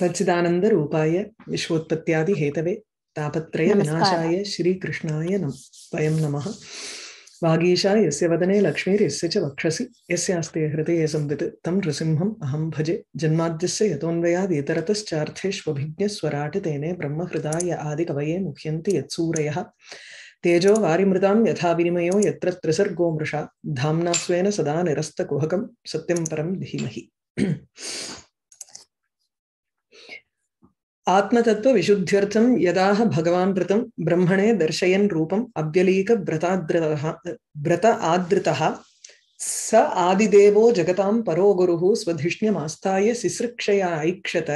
सच्चिदानंद रूपाय विश्वोत्पत्ति तापत्रय विनाशाय श्री कृष्णाय नम वयम नमः वागीशा यस्य वदने यस्य च वक्षसि यस्य यस्यास्ते हृदये संवित् तं नृसिंहम् अहं भजे जन्माद्यस्य यतोन्वयाद् इतरतश्चार्थेष्वभिज्ञ यतोऽन्वयादितरतश्चार्थेष्वभिज्ञस्वराटितेने ब्रह्महृदाय कवये मुह्यन्ति यत्सूरयः तेजो वारिमृतां यथा विनिमयो यत्र त्रिसर्गो मृषा धाम्ना स्वेन सदा निरस्तकुहकं सत्यं परं धीमहि आत्मतत्व विशुद्ध्यर्थम यदा भगवान व्रतम ब्रह्मणे दर्शयन रूपम अव्यलीक व्रत आद्रत स आदिदेवो जगतां परो गुरुः स्वधिष्ण्यमास्ताय सिसृक्षया ऐक्षत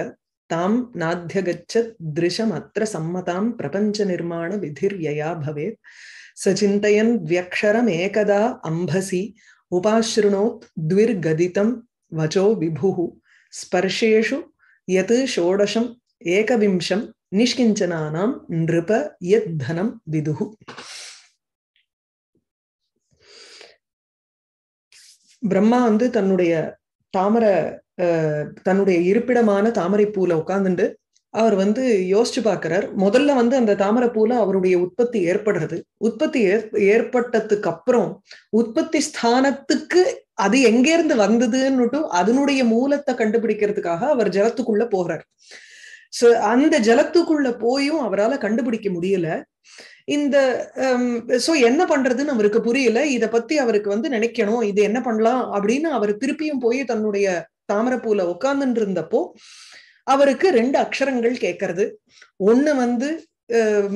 तां नाध्यगच्छत् दृशमत्र सम्मतां प्रपञ्चनिर्माणविधिर्यया भवेत् सचिन्तयन् व्यक्षरमेकदा अम्भसि उपाशृणोत् द्विर्गदितं वचो विभुः स्पर्शेषु यत् षोडशं ஏகவிம்சம் நிஷ்கிஞ்சனானாம் நிருப யத் தனம் விதுகு பிரம்மா வந்து தன்னுடைய தாமர தன்னுடைய இருப்பிடமான தாமரை பூல உட்காந்துட்டு அவர் வந்து யோசிச்சு பார்க்கிறார் முதல்ல வந்து அந்த தாமரை பூல அவருடைய உற்பத்தி ஏற்படுறது உற்பத்தி ஏற்பட்டதுக்கு அப்புறம் உற்பத்தி ஸ்தானத்துக்கு அது எங்க இருந்து வந்ததுன்னுட்டு அதனுடைய மூலத்தை கண்டுபிடிக்கிறதுக்காக அவர் ஜலத்துக்குள்ள போகிறார் சோ அந்த ஜலத்துக்குள்ள போயும் அவரால் கண்டுபிடிக்க முடியல இந்த சோ um, என்ன பண்றதுன்னு அவருக்கு புரியல இத பத்தி அவருக்கு வந்து நினைக்கணும் இது என்ன பண்ணலாம் அப்படின்னு அவர் திருப்பியும் போய் தன்னுடைய தாமரப்பூல உட்கார்ந்துட்டு இருந்தப்போ அவருக்கு ரெண்டு அக்ஷரங்கள் கேட்கறது ஒண்ணு வந்து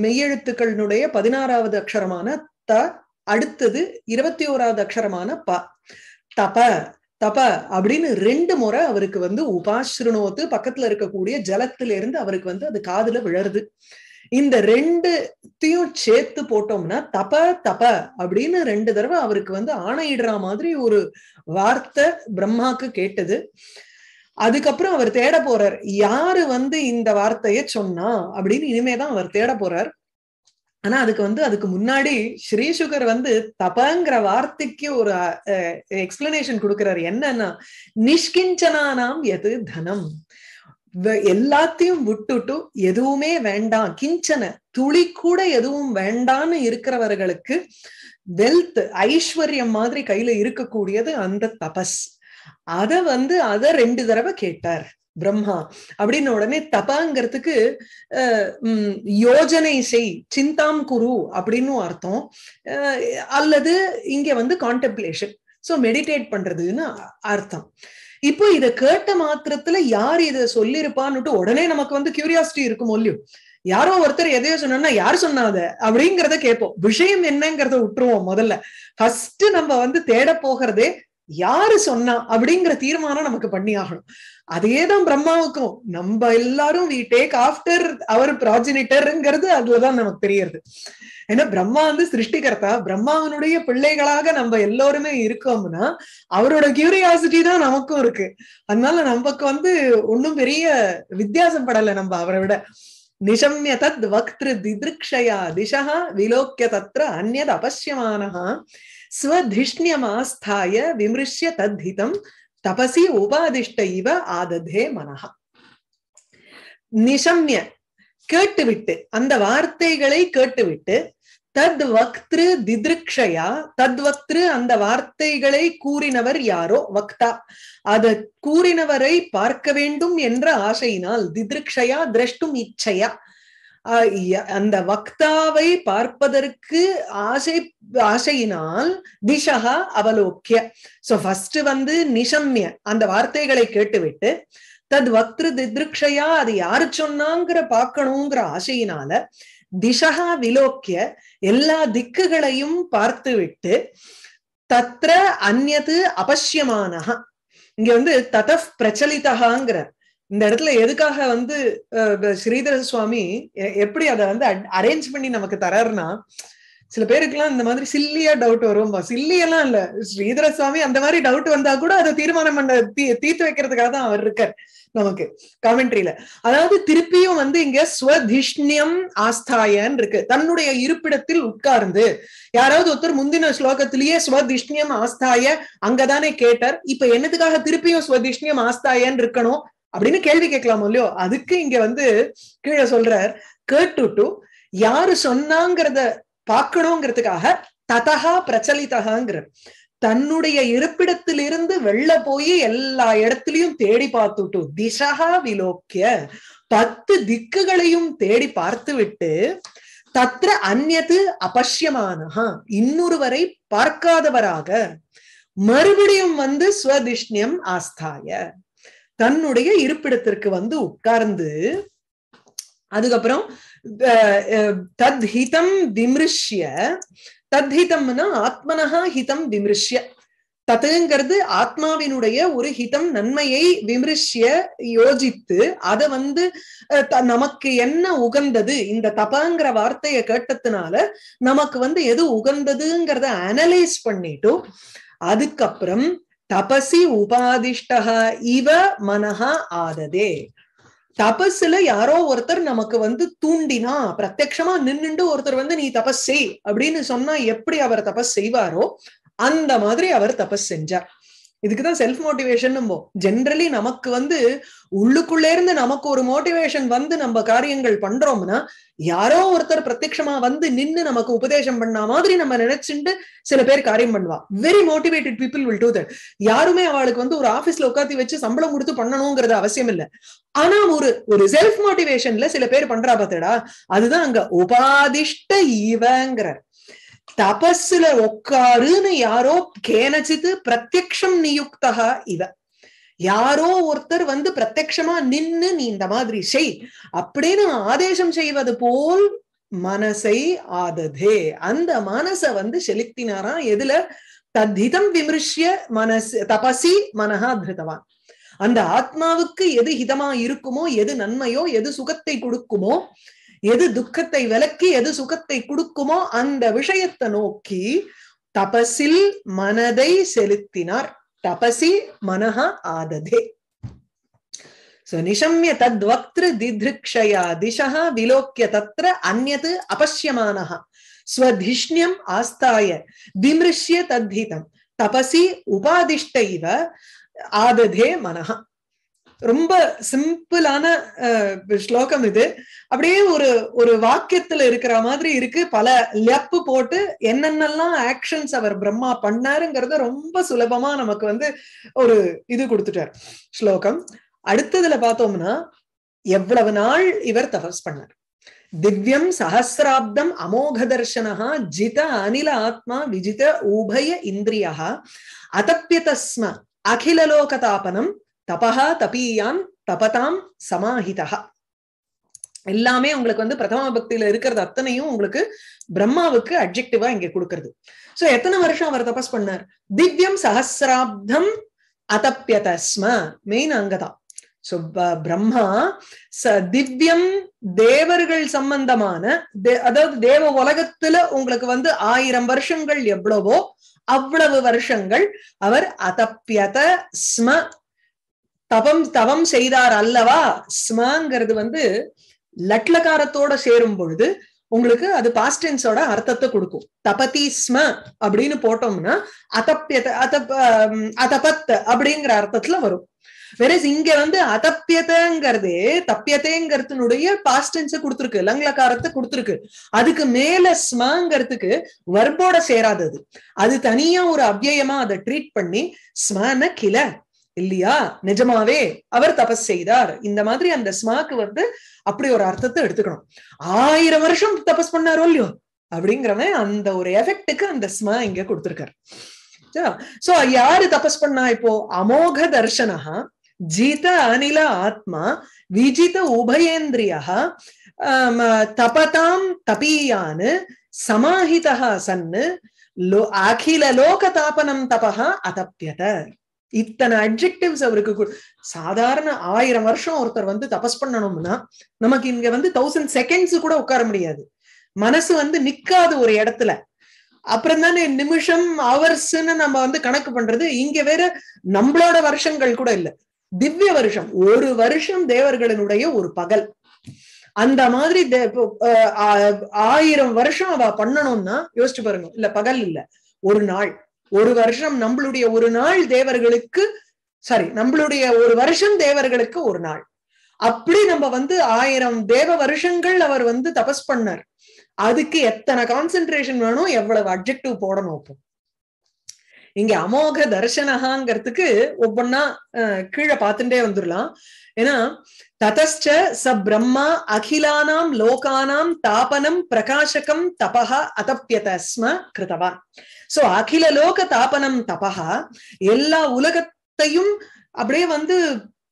மெய்யெழுத்துக்களினுடைய பதினாறாவது அக்ஷரமான த அடுத்தது இருபத்தி ஓராவது அக்ஷரமான ப தப தப அப்படின்னு ரெண்டு முறை அவருக்கு வந்து உபாசிரணோத்து பக்கத்துல இருக்கக்கூடிய ஜலத்துல இருந்து அவருக்கு வந்து அது காதுல விழருது இந்த ரெண்டுத்தையும் சேர்த்து போட்டோம்னா தப தப அப்படின்னு ரெண்டு தடவை அவருக்கு வந்து ஆணையிடுற மாதிரி ஒரு வார்த்தை பிரம்மாக்கு கேட்டது அதுக்கப்புறம் அவர் தேட போறார் யாரு வந்து இந்த வார்த்தைய சொன்னா அப்படின்னு இனிமேதான் அவர் தேட போறார் ஆனா அதுக்கு வந்து அதுக்கு முன்னாடி ஸ்ரீ சுகர் வந்து தபங்கிற வார்த்தைக்கு ஒரு எக்ஸ்பிளனேஷன் கொடுக்கிறாரு என்னன்னா நிஷ்கிஞ்சனானாம் எது தனம் எல்லாத்தையும் விட்டுட்டு எதுவுமே வேண்டாம் கிஞ்சன துளி கூட எதுவும் வேண்டான்னு இருக்கிறவர்களுக்கு வெல்த் ஐஸ்வர்யம் மாதிரி கையில இருக்கக்கூடியது அந்த தபஸ் அத வந்து அத ரெண்டு தடவை கேட்டார் பிரம்மா அப்படின்னு உடனே தபாங்கிறதுக்கு யோஜனை செய் சிந்தாம் குரு அப்படின்னு அர்த்தம் அல்லது இங்க வந்து கான்டெம்ப்ளேஷன் சோ மெடிடேட் பண்றதுன்னு அர்த்தம் இப்போ இதை கேட்ட மாத்திரத்துல யார் இதை சொல்லிருப்பான்னுட்டு உடனே நமக்கு வந்து கியூரியாசிட்டி இருக்கும் ஒல்லியும் யாரோ ஒருத்தர் எதையோ சொன்னோம்னா யார் சொன்னாத அப்படிங்கிறத கேட்போம் விஷயம் என்னங்கிறத விட்டுருவோம் முதல்ல ஃபர்ஸ்ட் நம்ம வந்து தேட போகிறதே யாரு சொன்னா அப்படிங்கிற தீர்மானம் நமக்கு பண்ணி ஆகணும் அதேதான் பிரம்மாவுக்கும் நம்ம எல்லாரும் வி டேக் ஆஃப்டர் அவர் ப்ராஜினிட்டருங்கிறது அதுலதான் நமக்கு தெரியறது ஏன்னா பிரம்மா வந்து சிருஷ்டிகர்த்தா பிரம்மாவனுடைய பிள்ளைகளாக நம்ம எல்லோருமே இருக்கோம்னா அவரோட கியூரியாசிட்டி தான் நமக்கும் இருக்கு அதனால நமக்கு வந்து ஒன்னும் பெரிய வித்தியாசம் படலை நம்ம அவரை விட நிஷம்ய தத் வக்திரு திதிருக்ஷயா விலோக்கிய தத்ர அந்நத் அபசியமானஹா ஸ்வதிஷ்ணியமாஸ்தாய விமிருஷ்ய தத்ஹிதம் தபசி உபாதிஷ்ட இவ ஆததே மனஹா நிஷம்ய கேட்டுவிட்டு அந்த வார்த்தைகளை கேட்டுவிட்டு தத் வக்திரு திதிருக்ஷயா தத் வக்திரு அந்த வார்த்தைகளை கூறினவர் யாரோ வக்தா அத கூறினவரை பார்க்க வேண்டும் என்ற ஆசையினால் திதிருக்ஷயா திரஷ்டும் இச்சையா அந்த வக்தாவை பார்ப்பதற்கு ஆசை ஆசையினால் திஷகா அவலோக்கிய சோ ஃபர்ஸ்ட் வந்து நிஷம்ய அந்த வார்த்தைகளை கேட்டுவிட்டு தத் வக்திரு திதிருக்ஷையா அது யாரு சொன்னாங்கிற பார்க்கணுங்கிற ஆசையினால திஷகா விலோக்கிய எல்லா திக்குகளையும் பார்த்து விட்டு தத்த அந்நது அபசியமான இங்க வந்து தத பிரச்சலிதாங்கிற இந்த இடத்துல எதுக்காக வந்து ஸ்ரீதர சுவாமி எப்படி அதை வந்து அரேஞ்ச் பண்ணி நமக்கு தராருன்னா சில பேருக்குலாம் இந்த மாதிரி சில்லியா டவுட் வரும் சில்லியெல்லாம் இல்ல ஸ்ரீதர சுவாமி அந்த மாதிரி டவுட் வந்தா கூட அதை தீர்மானம் பண்ண தீ தீர்த்து வைக்கிறதுக்காக தான் அவர் இருக்கார் நமக்கு காமெண்ட்ரியில அதாவது திருப்பியும் வந்து இங்க ஸ்வதிஷ்ணியம் ஆஸ்தாயன் இருக்கு தன்னுடைய இருப்பிடத்தில் உட்கார்ந்து யாராவது ஒருத்தர் முந்தின ஸ்லோகத்திலேயே ஸ்வதிஷ்ணியம் ஆஸ்தாய அங்கதானே கேட்டார் இப்ப என்னதுக்காக திருப்பியும் ஸ்வதிஷ்ணியம் ஆஸ்தாயன் இருக்கணும் அப்படின்னு கேள்வி கேட்கலாமோ இல்லையோ அதுக்கு இங்க வந்து கீழே சொல்றார் கேட்டு யாரு சொன்னாங்கிறத பார்க்கணுங்கிறதுக்காக ததகா பிரச்சலிதகாங்கிறார் தன்னுடைய இருப்பிடத்திலிருந்து வெளில போய் எல்லா இடத்துலயும் தேடி பார்த்துட்டு திசகா விலோக்கிய பத்து திக்குகளையும் தேடி பார்த்து விட்டு தத்ர அந்நது அபஷ்யமானஹா இன்னொருவரை பார்க்காதவராக மறுபடியும் வந்து ஸ்வதிஷ்ணியம் ஆஸ்தாய தன்னுடைய இருப்பிடத்திற்கு வந்து உட்கார்ந்து அதுக்கப்புறம் தத்ஹிதம் விமிருஷ்ய தத்ஹிதம்னா ஆத்மனஹா ஹிதம் விமிருஷ்ய தத்துங்கிறது ஆத்மாவினுடைய ஒரு ஹிதம் நன்மையை விமிருஷ்ய யோஜித்து அதை வந்து நமக்கு என்ன உகந்தது இந்த தபங்கிற வார்த்தையை கேட்டதுனால நமக்கு வந்து எது உகந்ததுங்கிறத அனலைஸ் பண்ணிட்டும் அதுக்கப்புறம் தபசி உபாதிஷ்டா இவ மனஹா ஆததே தபஸ்ல யாரோ ஒருத்தர் நமக்கு வந்து தூண்டினா பிரத்யமா நின்னுண்டு ஒருத்தர் வந்து நீ தபஸ் செய் அப்படின்னு சொன்னா எப்படி அவர் தபஸ் செய்வாரோ அந்த மாதிரி அவர் தபஸ் செஞ்சார் இதுக்குதான் செல்ஃப் மோட்டிவேஷன் ஜென்ரலி நமக்கு வந்து உள்ளுக்குள்ளே இருந்து நமக்கு ஒரு மோட்டிவேஷன் வந்து நம்ம காரியங்கள் பண்றோம்னா யாரோ ஒருத்தர் பிரத்யமா வந்து நின்னு நமக்கு உபதேசம் பண்ண மாதிரி நம்ம நினைச்சுட்டு சில பேர் காரியம் பண்ணுவா very motivated people will do that யாருமே அவளுக்கு வந்து ஒரு ஆபீஸ்ல உட்காந்து வச்சு சம்பளம் கொடுத்து பண்ணணுங்கிறது அவசியம் இல்லை ஆனா ஒரு ஒரு செல்ஃப் மோட்டிவேஷன்ல சில பேர் பண்றா பார்த்தடா அதுதான் அங்க உபாதிஷ்ட இவங்கிறார் தபஸ்ல உட்காருன்னு யாரோ கேனச்சிது பிரத்யக்ஷம் நியுக்தா இவ யாரோ ஒருத்தர் வந்து பிரத்யக்ஷமா நின்னு நீ இந்த மாதிரி செய் அப்படின்னு ஆதேசம் செய்வது போல் மனசை ஆததே அந்த மனச வந்து செலுத்தினாராம் எதுல தத்ஹிதம் விமிருஷ்ய மனசு தபசி மனஹா திருதவான் அந்த ஆத்மாவுக்கு எது ஹிதமா இருக்குமோ எது நன்மையோ எது சுகத்தை கொடுக்குமோ எது துக்கத்தை விலக்கி எது சுகத்தை கொடுக்குமோ அந்த விஷயத்தை நோக்கி தபசில் மனதை செலுத்தினார் தபசி மனஹ ஆததே நிஷம்ய தத் வக்திரு திதிருக்ஷயா திசா விலோக்கிய தத்ர அந்நது அபஷ்யமானஹா ஸ்வதிஷ்ணியம் ஆஸ்தாய விமிருஷ்ய தத்ஹிதம் தபசி உபாதிஷ்டைவ ஆததே மனஹா ரொம்ப சிம்பிளான ஸ்லோகம் இது அப்படியே ஒரு ஒரு வாக்கியத்துல இருக்கிற மாதிரி இருக்கு பல லெப்பு போட்டு என்னென்னலாம் ஆக்ஷன்ஸ் அவர் பிரம்மா பண்ணாருங்கிறத ரொம்ப சுலபமா நமக்கு வந்து ஒரு இது கொடுத்துட்டார் ஸ்லோகம் அடுத்ததுல பார்த்தோம்னா எவ்வளவு நாள் இவர் தபஸ் பண்ணார் திவ்யம் சஹசிராப்தம் அமோக தர்ஷனா ஜித அனில ஆத்மா விஜித உபய இந்திரியா அதப்பியதஸ்ம தாபனம் தபா தபீயான் தபதாம் சமாஹிதா எல்லாமே உங்களுக்கு வந்து பிரதம பக்தியில இருக்கிறது அத்தனையும் உங்களுக்கு பிரம்மாவுக்கு அப்ஜெக்டிவா இங்க கொடுக்கறது சோ எத்தனை வருஷம் அவர் தபஸ் பண்ணார் திவ்யம் சஹசிராப்தம் அதப்பியதஸ்ம மெயின் அங்கதான் சோ பிரம்மா ச திவ்யம் தேவர்கள் சம்பந்தமான அதாவது தேவ உலகத்துல உங்களுக்கு வந்து ஆயிரம் வருஷங்கள் எவ்வளவோ அவ்வளவு வருஷங்கள் அவர் அதப்பியத ஸ்ம தவம் தவம் செய்தார் அல்லவா ஸ்மங்கிறது வந்து லட்லகாரத்தோட சேரும் பொழுது உங்களுக்கு அது பாஸ்டென்ஸோட அர்த்தத்தை கொடுக்கும் தபதி ஸ்ம அப்படின்னு போட்டோம்னா அதப்பியத அதப் அதபத் அப்படிங்கிற அர்த்தத்துல வரும் வெரஸ் இங்க வந்து அதப்பியதங்கிறதே தப்பியதேங்கிறதுனுடைய பாஸ்டென்ஸ கொடுத்துருக்கு லங்லகாரத்தை கொடுத்துருக்கு அதுக்கு மேல ஸ்மங்கிறதுக்கு வர்போட சேராதது அது தனியா ஒரு அவ்யயமா அதை ட்ரீட் பண்ணி ஸ்மன கிள இல்லையா நிஜமாவே அவர் தபஸ் செய்தார் இந்த மாதிரி அந்த ஸ்மாக்கு வந்து அப்படி ஒரு அர்த்தத்தை எடுத்துக்கணும் ஆயிரம் வருஷம் தபஸ் பண்ணாரோ இல்லையோ அப்படிங்கிறவன் அந்த ஒரு எஃபெக்டுக்கு அந்த ஸ்மா இங்க கொடுத்திருக்காரு சோ யாரு தபஸ் பண்ணா இப்போ அமோக தர்சனா ஜீத அனில ஆத்மா விஜித உபயேந்திரியா தபதாம் தபீயானு சமாஹிதா சன்னு அகில லோக தாபனம் தபா அதப்பியத இத்தனை அப்ஜெக்டிவ்ஸ் அவருக்கு சாதாரண ஆயிரம் வருஷம் ஒருத்தர் வந்து தபஸ் பண்ணணும்னா நமக்கு இங்க வந்து தௌசண்ட் செகண்ட்ஸ் கூட உட்கார முடியாது மனசு வந்து நிக்காது ஒரு இடத்துல அப்புறம் தானே நிமிஷம் அவர்ஸ்ன்னு நம்ம வந்து கணக்கு பண்றது இங்க வேற நம்மளோட வருஷங்கள் கூட இல்ல திவ்ய வருஷம் ஒரு வருஷம் தேவர்களினுடைய ஒரு பகல் அந்த மாதிரி ஆயிரம் வருஷம் அவ பண்ணணும்னா யோசிச்சு பாருங்க இல்ல பகல் இல்ல ஒரு நாள் ஒரு வருஷம் நம்மளுடைய ஒரு நாள் தேவர்களுக்கு சாரி நம்மளுடைய ஒரு வருஷம் தேவர்களுக்கு ஒரு நாள் அப்படி நம்ம வந்து ஆயிரம் தேவ வருஷங்கள் அவர் வந்து தபஸ் பண்ணார் அதுக்கு எத்தனை கான்சென்ட்ரேஷன் வேணும் எவ்வளவு அப்ஜெக்டிவ் போடணும் அப்போ இங்க அமோக தர்சனகாங்கிறதுக்கு ஒவ்வொன்னா கீழே பார்த்துட்டே வந்துடலாம் ஏன்னா ततश्च स ब्रह्मा अखिलानां लोकानां तापनं प्रकाशकं तपः अतप्यत स्म कृतवान् சோ அகில லோக தாபனம் தபா எல்லா உலகத்தையும் அப்படியே வந்து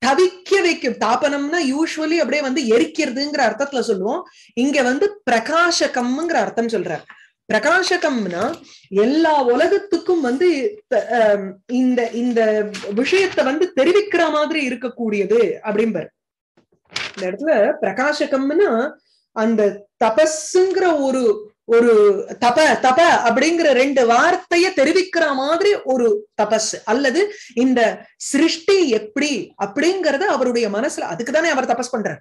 தவிக்க வைக்கும் தாபனம்னா யூஸ்வலி அப்படியே வந்து எரிக்கிறதுங்கிற அர்த்தத்துல சொல்லுவோம் இங்க வந்து பிரகாசகம்ங்கிற அர்த்தம் சொல்றாரு பிரகாசகம்னா எல்லா உலகத்துக்கும் வந்து இந்த இந்த விஷயத்த வந்து தெரிவிக்கிற மாதிரி இருக்கக்கூடியது அப்படிம்பாரு இந்த இடத்துல பிரகாசகம்னா அந்த தபஸ்ங்கிற ஒரு ஒரு தப தப அப்படிங்கிற ரெண்டு வார்த்தைய தெரிவிக்கிற மாதிரி ஒரு தபஸ் அல்லது இந்த சிருஷ்டி எப்படி அப்படிங்கறத அவருடைய மனசுல அதுக்குதானே அவர் தபஸ் பண்றார்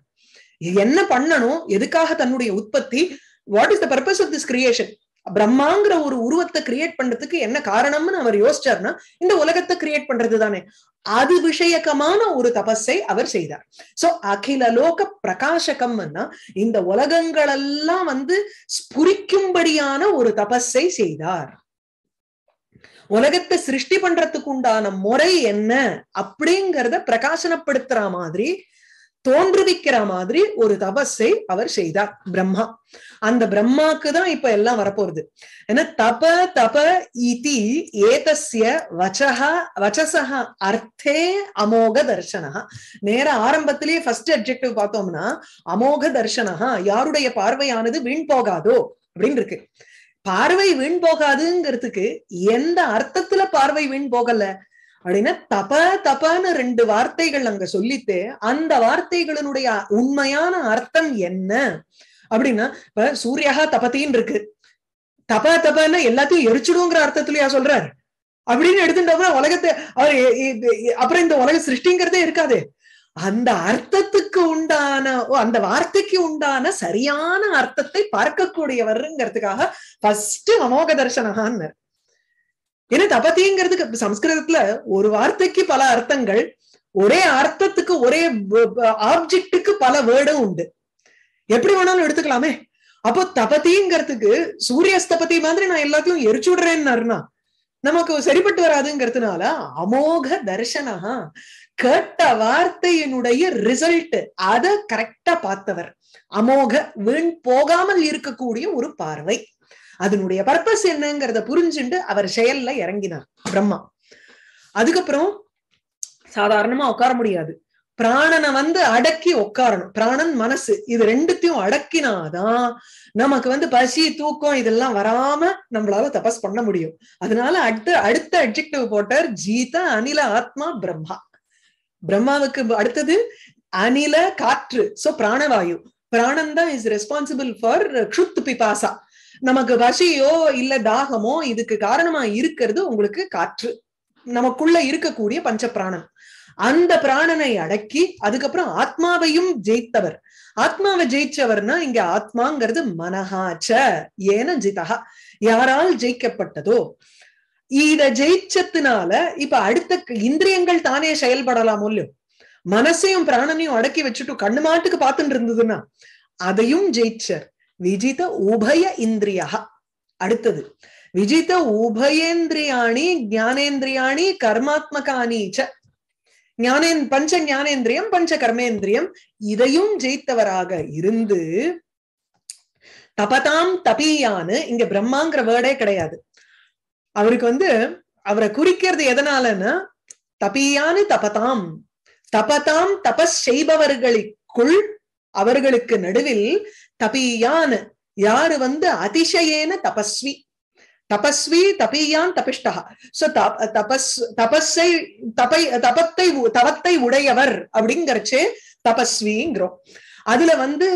என்ன பண்ணணும் எதுக்காக தன்னுடைய உற்பத்தி what is the purpose of this creation பிரம்மாங்கிற ஒரு உருவத்தை கிரியேட் பண்றதுக்கு என்ன காரணம்னு அவர் யோசிச்சார்னா இந்த உலகத்தை கிரியேட் பண்றது தானே அது விஷயகமான ஒரு தபஸை அவர் செய்தார் சோ அகில லோக பிரகாசகம்னா இந்த உலகங்கள் எல்லாம் வந்து ஸ்புரிக்கும்படியான ஒரு தபஸை செய்தார் உலகத்தை சிருஷ்டி பண்றதுக்கு உண்டான முறை என்ன அப்படிங்கறத பிரகாசனப்படுத்துற மாதிரி தோன்றுவிக்கிற மாதிரி ஒரு தபஸை அவர் செய்தார் பிரம்மா அந்த பிரம்மாக்கு தான் இப்ப எல்லாம் வரப்போறது ஏன்னா தப தப இதி ஏதஸ்ய வச்சஹா அர்த்தே அமோக தர்ஷனஹா நேர ஆரம்பத்திலேயே ஃபர்ஸ்ட் அப்ஜெக்டிவ் பார்த்தோம்னா அமோக தர்ஷனஹா யாருடைய பார்வையானது வீண் போகாதோ அப்படின்னு இருக்கு பார்வை வீண் போகாதுங்கிறதுக்கு எந்த அர்த்தத்துல பார்வை வீண் போகல அப்படின்னா தப தபன்னு ரெண்டு வார்த்தைகள் அங்க சொல்லிட்டு அந்த வார்த்தைகளினுடைய உண்மையான அர்த்தம் என்ன அப்படின்னா இப்ப சூரியகா தபத்தின் இருக்கு தப தபன்னா எல்லாத்தையும் எரிச்சிடுங்கிற அர்த்தத்துலயா சொல்றாரு அப்படின்னு எடுத்துட்டோம்னா உலகத்தை அவர் அப்புறம் இந்த உலக சிருஷ்டிங்கிறதே இருக்காது அந்த அர்த்தத்துக்கு உண்டான அந்த வார்த்தைக்கு உண்டான சரியான அர்த்தத்தை பார்க்கக்கூடியவருங்கிறதுக்காக ஃபர்ஸ்ட் அமோக தர்சனகான்னு ஏன்னா தபதிங்கிறதுக்கு சம்ஸ்கிருதத்துல ஒரு வார்த்தைக்கு பல அர்த்தங்கள் ஒரே அர்த்தத்துக்கு ஒரே ஆப்ஜெக்டுக்கு பல வேர்டும் உண்டு எப்படி வேணாலும் எடுத்துக்கலாமே அப்போ தபதிங்கிறதுக்கு சூரியஸ்தபதி மாதிரி நான் எல்லாத்தையும் எரிச்சு விடுறேன்னா நமக்கு சரிப்பட்டு வராதுங்கிறதுனால அமோக தர்ஷனஹா கேட்ட வார்த்தையினுடைய ரிசல்ட் அத கரெக்டா பார்த்தவர் அமோக வீண் போகாமல் இருக்கக்கூடிய ஒரு பார்வை அதனுடைய பர்பஸ் என்னங்கிறத புரிஞ்சுண்டு அவர் செயல்ல இறங்கினார் பிரம்மா அதுக்கப்புறம் சாதாரணமா உட்கார முடியாது பிராணனை வந்து அடக்கி உட்காரணும் பிராணன் மனசு இது ரெண்டுத்தையும் அடக்கினாதான் நமக்கு வந்து பசி தூக்கம் இதெல்லாம் வராம நம்மளால தபஸ் பண்ண முடியும் அதனால அடுத்த அடுத்த அட்ஜெக்டிவ் போட்டார் ஜீத அனில ஆத்மா பிரம்மா பிரம்மாவுக்கு அடுத்தது அனில காற்று சோ பிராணவாயு பிராணன் தான் இஸ் ரெஸ்பான்சிபிள் ஃபார் க்ஷுத் பிபாசா நமக்கு பசியோ இல்ல தாகமோ இதுக்கு காரணமா இருக்கிறது உங்களுக்கு காற்று நமக்குள்ள இருக்கக்கூடிய பஞ்ச பிராணம் அந்த பிராணனை அடக்கி அதுக்கப்புறம் ஆத்மாவையும் ஜெயித்தவர் ஆத்மாவை ஜெயிச்சவர்னா இங்க ஆத்மாங்கிறது மனஹாச்ச ஏன ஜிதா யாரால் ஜெயிக்கப்பட்டதோ இத ஜெயிச்சத்துனால இப்ப அடுத்த இந்திரியங்கள் தானே செயல்படலாம் இல்லையோ மனசையும் பிராணனையும் அடக்கி வச்சுட்டு கண்ணு மாட்டுக்கு பார்த்துட்டு இருந்ததுன்னா அதையும் ஜெயிச்சர் விஜித உபய இந்திரியா அடுத்தது விஜித உபயேந்திரியாணி ஜானேந்திரியாணி கர்மாத்மகானி ஞானே பஞ்ச ஞானேந்திரியம் பஞ்ச கர்மேந்திரியம் இதையும் ஜெயித்தவராக இருந்து தபதாம் தபியான்னு இங்க பிரம்மாங்கிற வேர்டே கிடையாது அவருக்கு வந்து அவரை குறிக்கிறது எதனாலன்னா தபியானு தபதாம் தபதாம் தபஸ் செய்பவர்களுக்குள் அவர்களுக்கு நடுவில் தபியான் யாரு வந்து அதிசயேன தபஸ்வி தபஸ்வி தபியான் தபிஷ்டா சோ தபஸ் தபஸை தபை தபத்தை தவத்தை உடையவர் அப்படிங்கிறச்சு தபஸ்விங்கிறோம் அதுல வந்து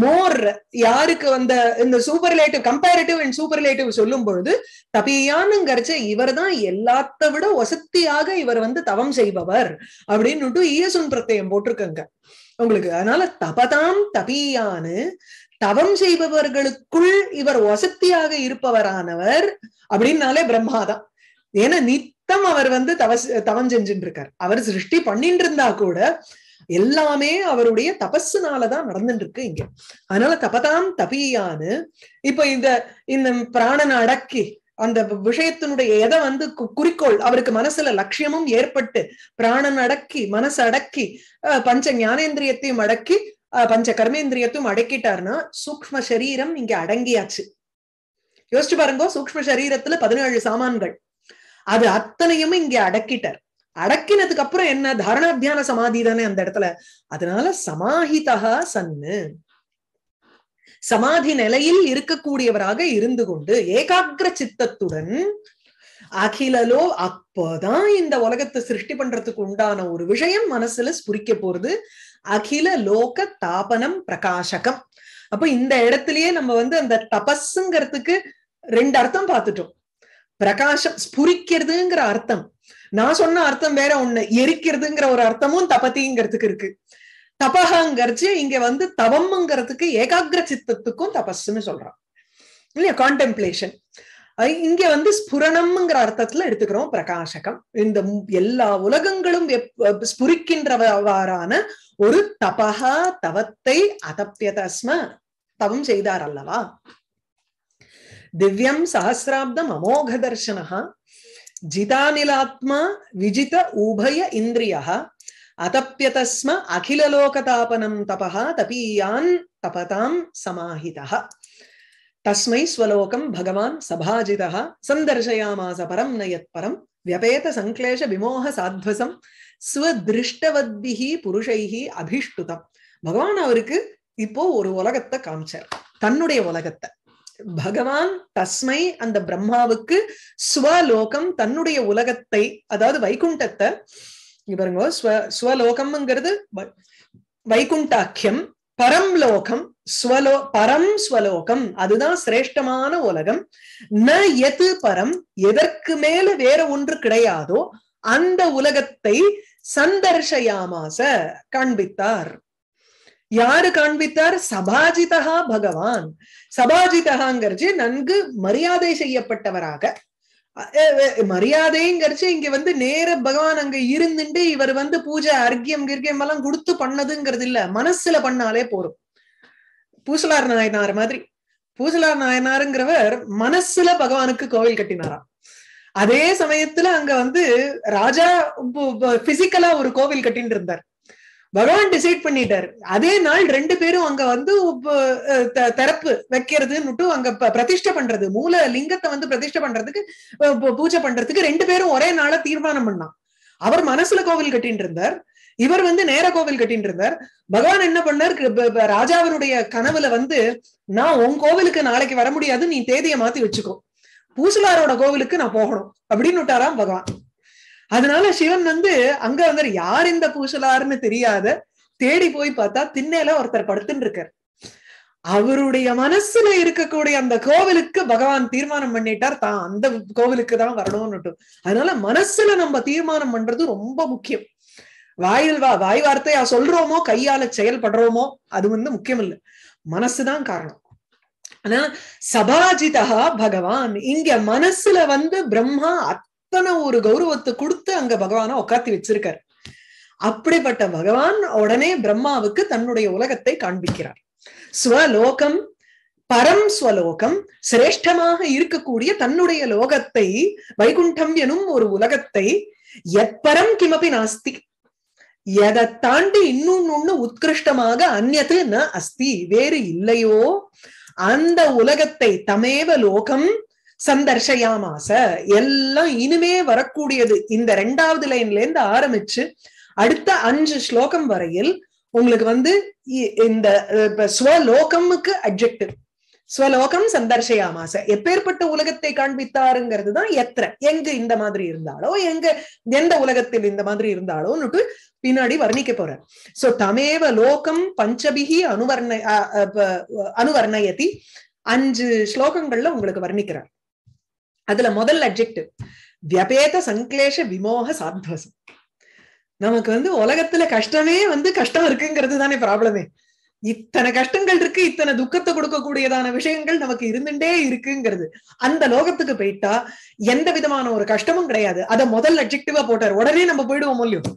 மோர் யாருக்கு வந்த இந்த சூப்பர் லேட்டிவ் கம்பேரிட்டிவ் அண்ட் லேட்டிவ் சொல்லும் பொழுது தபியானுங்கிறச்ச இவர் தான் எல்லாத்த விட வசத்தியாக இவர் வந்து தவம் செய்பவர் அப்படின்னுட்டு ஈயசுன் பிரத்தயம் போட்டிருக்கங்க உங்களுக்கு அதனால தபதாம் தபியானு தவம் செய்பவர்களுக்குள் இவர் வசத்தியாக இருப்பவரானவர் அப்படின்னாலே பிரம்மாதான் ஏன்னா நித்தம் அவர் வந்து தவஸ் தவம் செஞ்சுட்டு இருக்கார் அவர் சிருஷ்டி பண்ணிட்டு இருந்தா கூட எல்லாமே அவருடைய தபஸ்னாலதான் நடந்துட்டு இருக்கு இங்க அதனால தபதாம் தபியானு இப்ப இந்த இந்த பிராணனை அடக்கி அந்த விஷயத்தினுடைய எதை வந்து குறிக்கோள் அவருக்கு மனசுல லட்சியமும் ஏற்பட்டு பிராணன் அடக்கி மனசு அடக்கி பஞ்ச ஞானேந்திரியத்தையும் அடக்கி பஞ்ச கர்மேந்திரியத்தும் அடக்கிட்டார்னா சூக்ம சரீரம் இங்க அடங்கியாச்சு யோசிச்சு பாருங்க சூக்ம சரீரத்துல பதினேழு சாமான்கள் அது அத்தனையும் இங்க அடக்கிட்டார் அடக்கினதுக்கு அப்புறம் என்ன தாரணா தியான சமாதி தானே அந்த இடத்துல அதனால சமாஹிதா சன்னு சமாதி நிலையில் இருக்கக்கூடியவராக இருந்து கொண்டு ஏகாகிர சித்தத்துடன் அகிலலோ அப்போதான் இந்த உலகத்தை சிருஷ்டி பண்றதுக்கு உண்டான ஒரு விஷயம் மனசுல ஸ்புரிக்க போறது அகில லோக தாபனம் பிரகாசகம் அப்ப இந்த இடத்துலயே நம்ம வந்து அந்த தபஸ்ங்கிறதுக்கு ரெண்டு அர்த்தம் பார்த்துட்டோம் பிரகாசம் ஸ்புரிக்கிறதுங்கிற அர்த்தம் நான் சொன்ன அர்த்தம் வேற ஒண்ணு எரிக்கிறதுங்கிற ஒரு அர்த்தமும் தபதிங்கிறதுக்கு இருக்கு தபகாங்கிறச்சு இங்க வந்து தவம்ங்கிறதுக்கு ஏகாகிர சித்தத்துக்கும் தபஸ்ன்னு சொல்றான் இல்லையா கான்டெம்ப்ளேஷன் இங்க வந்து ஸ்புரணம்ங்கிற அர்த்தத்துல எடுத்துக்கிறோம் பிரகாசகம் இந்த எல்லா உலகங்களும் ஸ்புரிக்கின்றவாறான ஒரு தபகா தவத்தை அதப்பியதஸ்ம தவம் செய்தார் அல்லவா திவ்யம் சஹசிராப்தம் அமோக தர்சனா ஜிதானிலாத்மா விஜித உபய இந்திரியா அதப்பியதஸ்ம அகிலலோகதாபனம் தபா தபீயான் தபதாம் சமாஹிதா தஸ்மை ஸ்வலோகம் பகவான் சபாஜிதா சந்தர்சயாமாச பரம் நயத் பரம் வியபேத சங்க்லேஷ விமோக சாத்வசம் ஸ்வதிருஷ்டவத்பிஹி புருஷைஹி அபிஷ்டுதம் பகவான் அவருக்கு இப்போ ஒரு உலகத்தை காமிச்சார் தன்னுடைய உலகத்தை பகவான் தஸ்மை அந்த பிரம்மாவுக்கு ஸ்வலோகம் தன்னுடைய உலகத்தை அதாவது வைகுண்டத்தை பாருங்க ஸ்வ ஸ்வலோகம்ங்கிறது வைகுண்டாக்கியம் பரம்லோகம் ஸ்வலோ பரம் ஸ்வலோகம் அதுதான் சிரேஷ்டமான உலகம் ந எது பரம் எதற்கு மேல வேற ஒன்று கிடையாதோ அந்த உலகத்தை சந்தர்ஷயாமாச காண்பித்தார் யாரு காண்பித்தார் சபாஜிதா பகவான் சபாஜிதாங்கிறது நன்கு மரியாதை செய்யப்பட்டவராக மரியாதைங்கிறச்சு இங்க வந்து நேர பகவான் அங்க இருந்துட்டு இவர் வந்து பூஜை அர்க்கியம் கிர்கியம் எல்லாம் கொடுத்து பண்ணதுங்கிறது இல்ல மனசுல பண்ணாலே போறோம் பூசலார் நாயனார் மாதிரி பூசலார் நாயனாருங்கிறவர் மனசுல பகவானுக்கு கோவில் கட்டினாராம் அதே சமயத்துல அங்க வந்து ராஜா பிசிக்கலா ஒரு கோவில் கட்டின்னு இருந்தார் பகவான் டிசைட் பண்ணிட்டாரு அதே நாள் ரெண்டு பேரும் அங்க வந்து திறப்பு வைக்கிறதுன்னுட்டு அங்க பிரதிஷ்ட பண்றது மூல லிங்கத்தை வந்து பிரதிஷ்ட பண்றதுக்கு பூஜை பண்றதுக்கு ரெண்டு பேரும் ஒரே நாள தீர்மானம் பண்ணான் அவர் மனசுல கோவில் கட்டின்னு இருந்தார் இவர் வந்து நேர கோவில் கட்டின்னு இருந்தார் பகவான் என்ன பண்ணார் ராஜாவருடைய கனவுல வந்து நான் உன் கோவிலுக்கு நாளைக்கு வர முடியாது நீ தேதியை மாத்தி வச்சுக்கோ பூசலாரோட கோவிலுக்கு நான் போகணும் அப்படின்னு விட்டாராம் பகவான் அதனால சிவன் வந்து அங்க வந்து யார் இந்த பூசலாருன்னு தெரியாத தேடி போய் பார்த்தா திண்ணையில ஒருத்தர் படுத்துன்னு இருக்கார் அவருடைய மனசுல இருக்கக்கூடிய அந்த கோவிலுக்கு பகவான் தீர்மானம் பண்ணிட்டார் தான் அந்த கோவிலுக்கு தான் வரணும்னு அதனால மனசுல நம்ம தீர்மானம் பண்றது ரொம்ப முக்கியம் வாயில் வா வாய் வார்த்தையா சொல்றோமோ கையால செயல்படுறோமோ அது வந்து முக்கியம் இல்லை மனசுதான் காரணம் ஆனா சபாஜிதா பகவான் இங்க மனசுல வந்து பிரம்மா அத்தனை ஒரு கௌரவத்தை கொடுத்து அங்க பகவான உட்காத்தி வச்சிருக்காரு அப்படிப்பட்ட பகவான் உடனே பிரம்மாவுக்கு தன்னுடைய உலகத்தை காண்பிக்கிறார் ஸ்வலோகம் பரம் ஸ்வலோகம் சிரேஷ்டமாக இருக்கக்கூடிய தன்னுடைய லோகத்தை வைகுண்டம் எனும் ஒரு உலகத்தை எப்பரம் கிமபி நாஸ்தி எதை தாண்டி இன்னொன்னு உத்கிருஷ்டமாக அந்நது ந அஸ்தி வேறு இல்லையோ அந்த உலகத்தை தமேவ லோகம் சந்தர்ஷயாமாச எல்லாம் இனிமே வரக்கூடியது இந்த ரெண்டாவது லைன்ல இருந்து ஆரம்பிச்சு அடுத்த அஞ்சு ஸ்லோகம் வரையில் உங்களுக்கு வந்து இந்த ஸ்வலோகமுக்கு அப்ஜெக்டிவ் ஸ்வலோகம் சந்தர்ஷயாமாச எப்பேற்பட்ட உலகத்தை காண்பித்தாருங்கிறது தான் எத்த எங்கு இந்த மாதிரி இருந்தாலோ எங்க எந்த உலகத்தில் இந்த மாதிரி இருந்தாலோன்னுட்டு பின்னாடி வர்ணிக்க போற சோ தமேவ லோகம் பஞ்சபிகி அனுவர்ண அனுவர்ணயதி அஞ்சு ஸ்லோகங்கள்ல உங்களுக்கு வர்ணிக்கிறார் அதுல முதல் அப்ஜெக்டிவ் வியபேத சங்கிலேஷ விமோக சாத்வசம் நமக்கு வந்து உலகத்துல கஷ்டமே வந்து கஷ்டம் இருக்குங்கிறது தானே ப்ராப்ளமே இத்தனை கஷ்டங்கள் இருக்கு இத்தனை துக்கத்தை கொடுக்கக்கூடியதான விஷயங்கள் நமக்கு இருந்துட்டே இருக்குங்கிறது அந்த லோகத்துக்கு போயிட்டா எந்த விதமான ஒரு கஷ்டமும் கிடையாது அதை முதல் அப்ஜெக்டிவா போட்டார் உடனே நம்ம போயிடுவோம் மூலியம்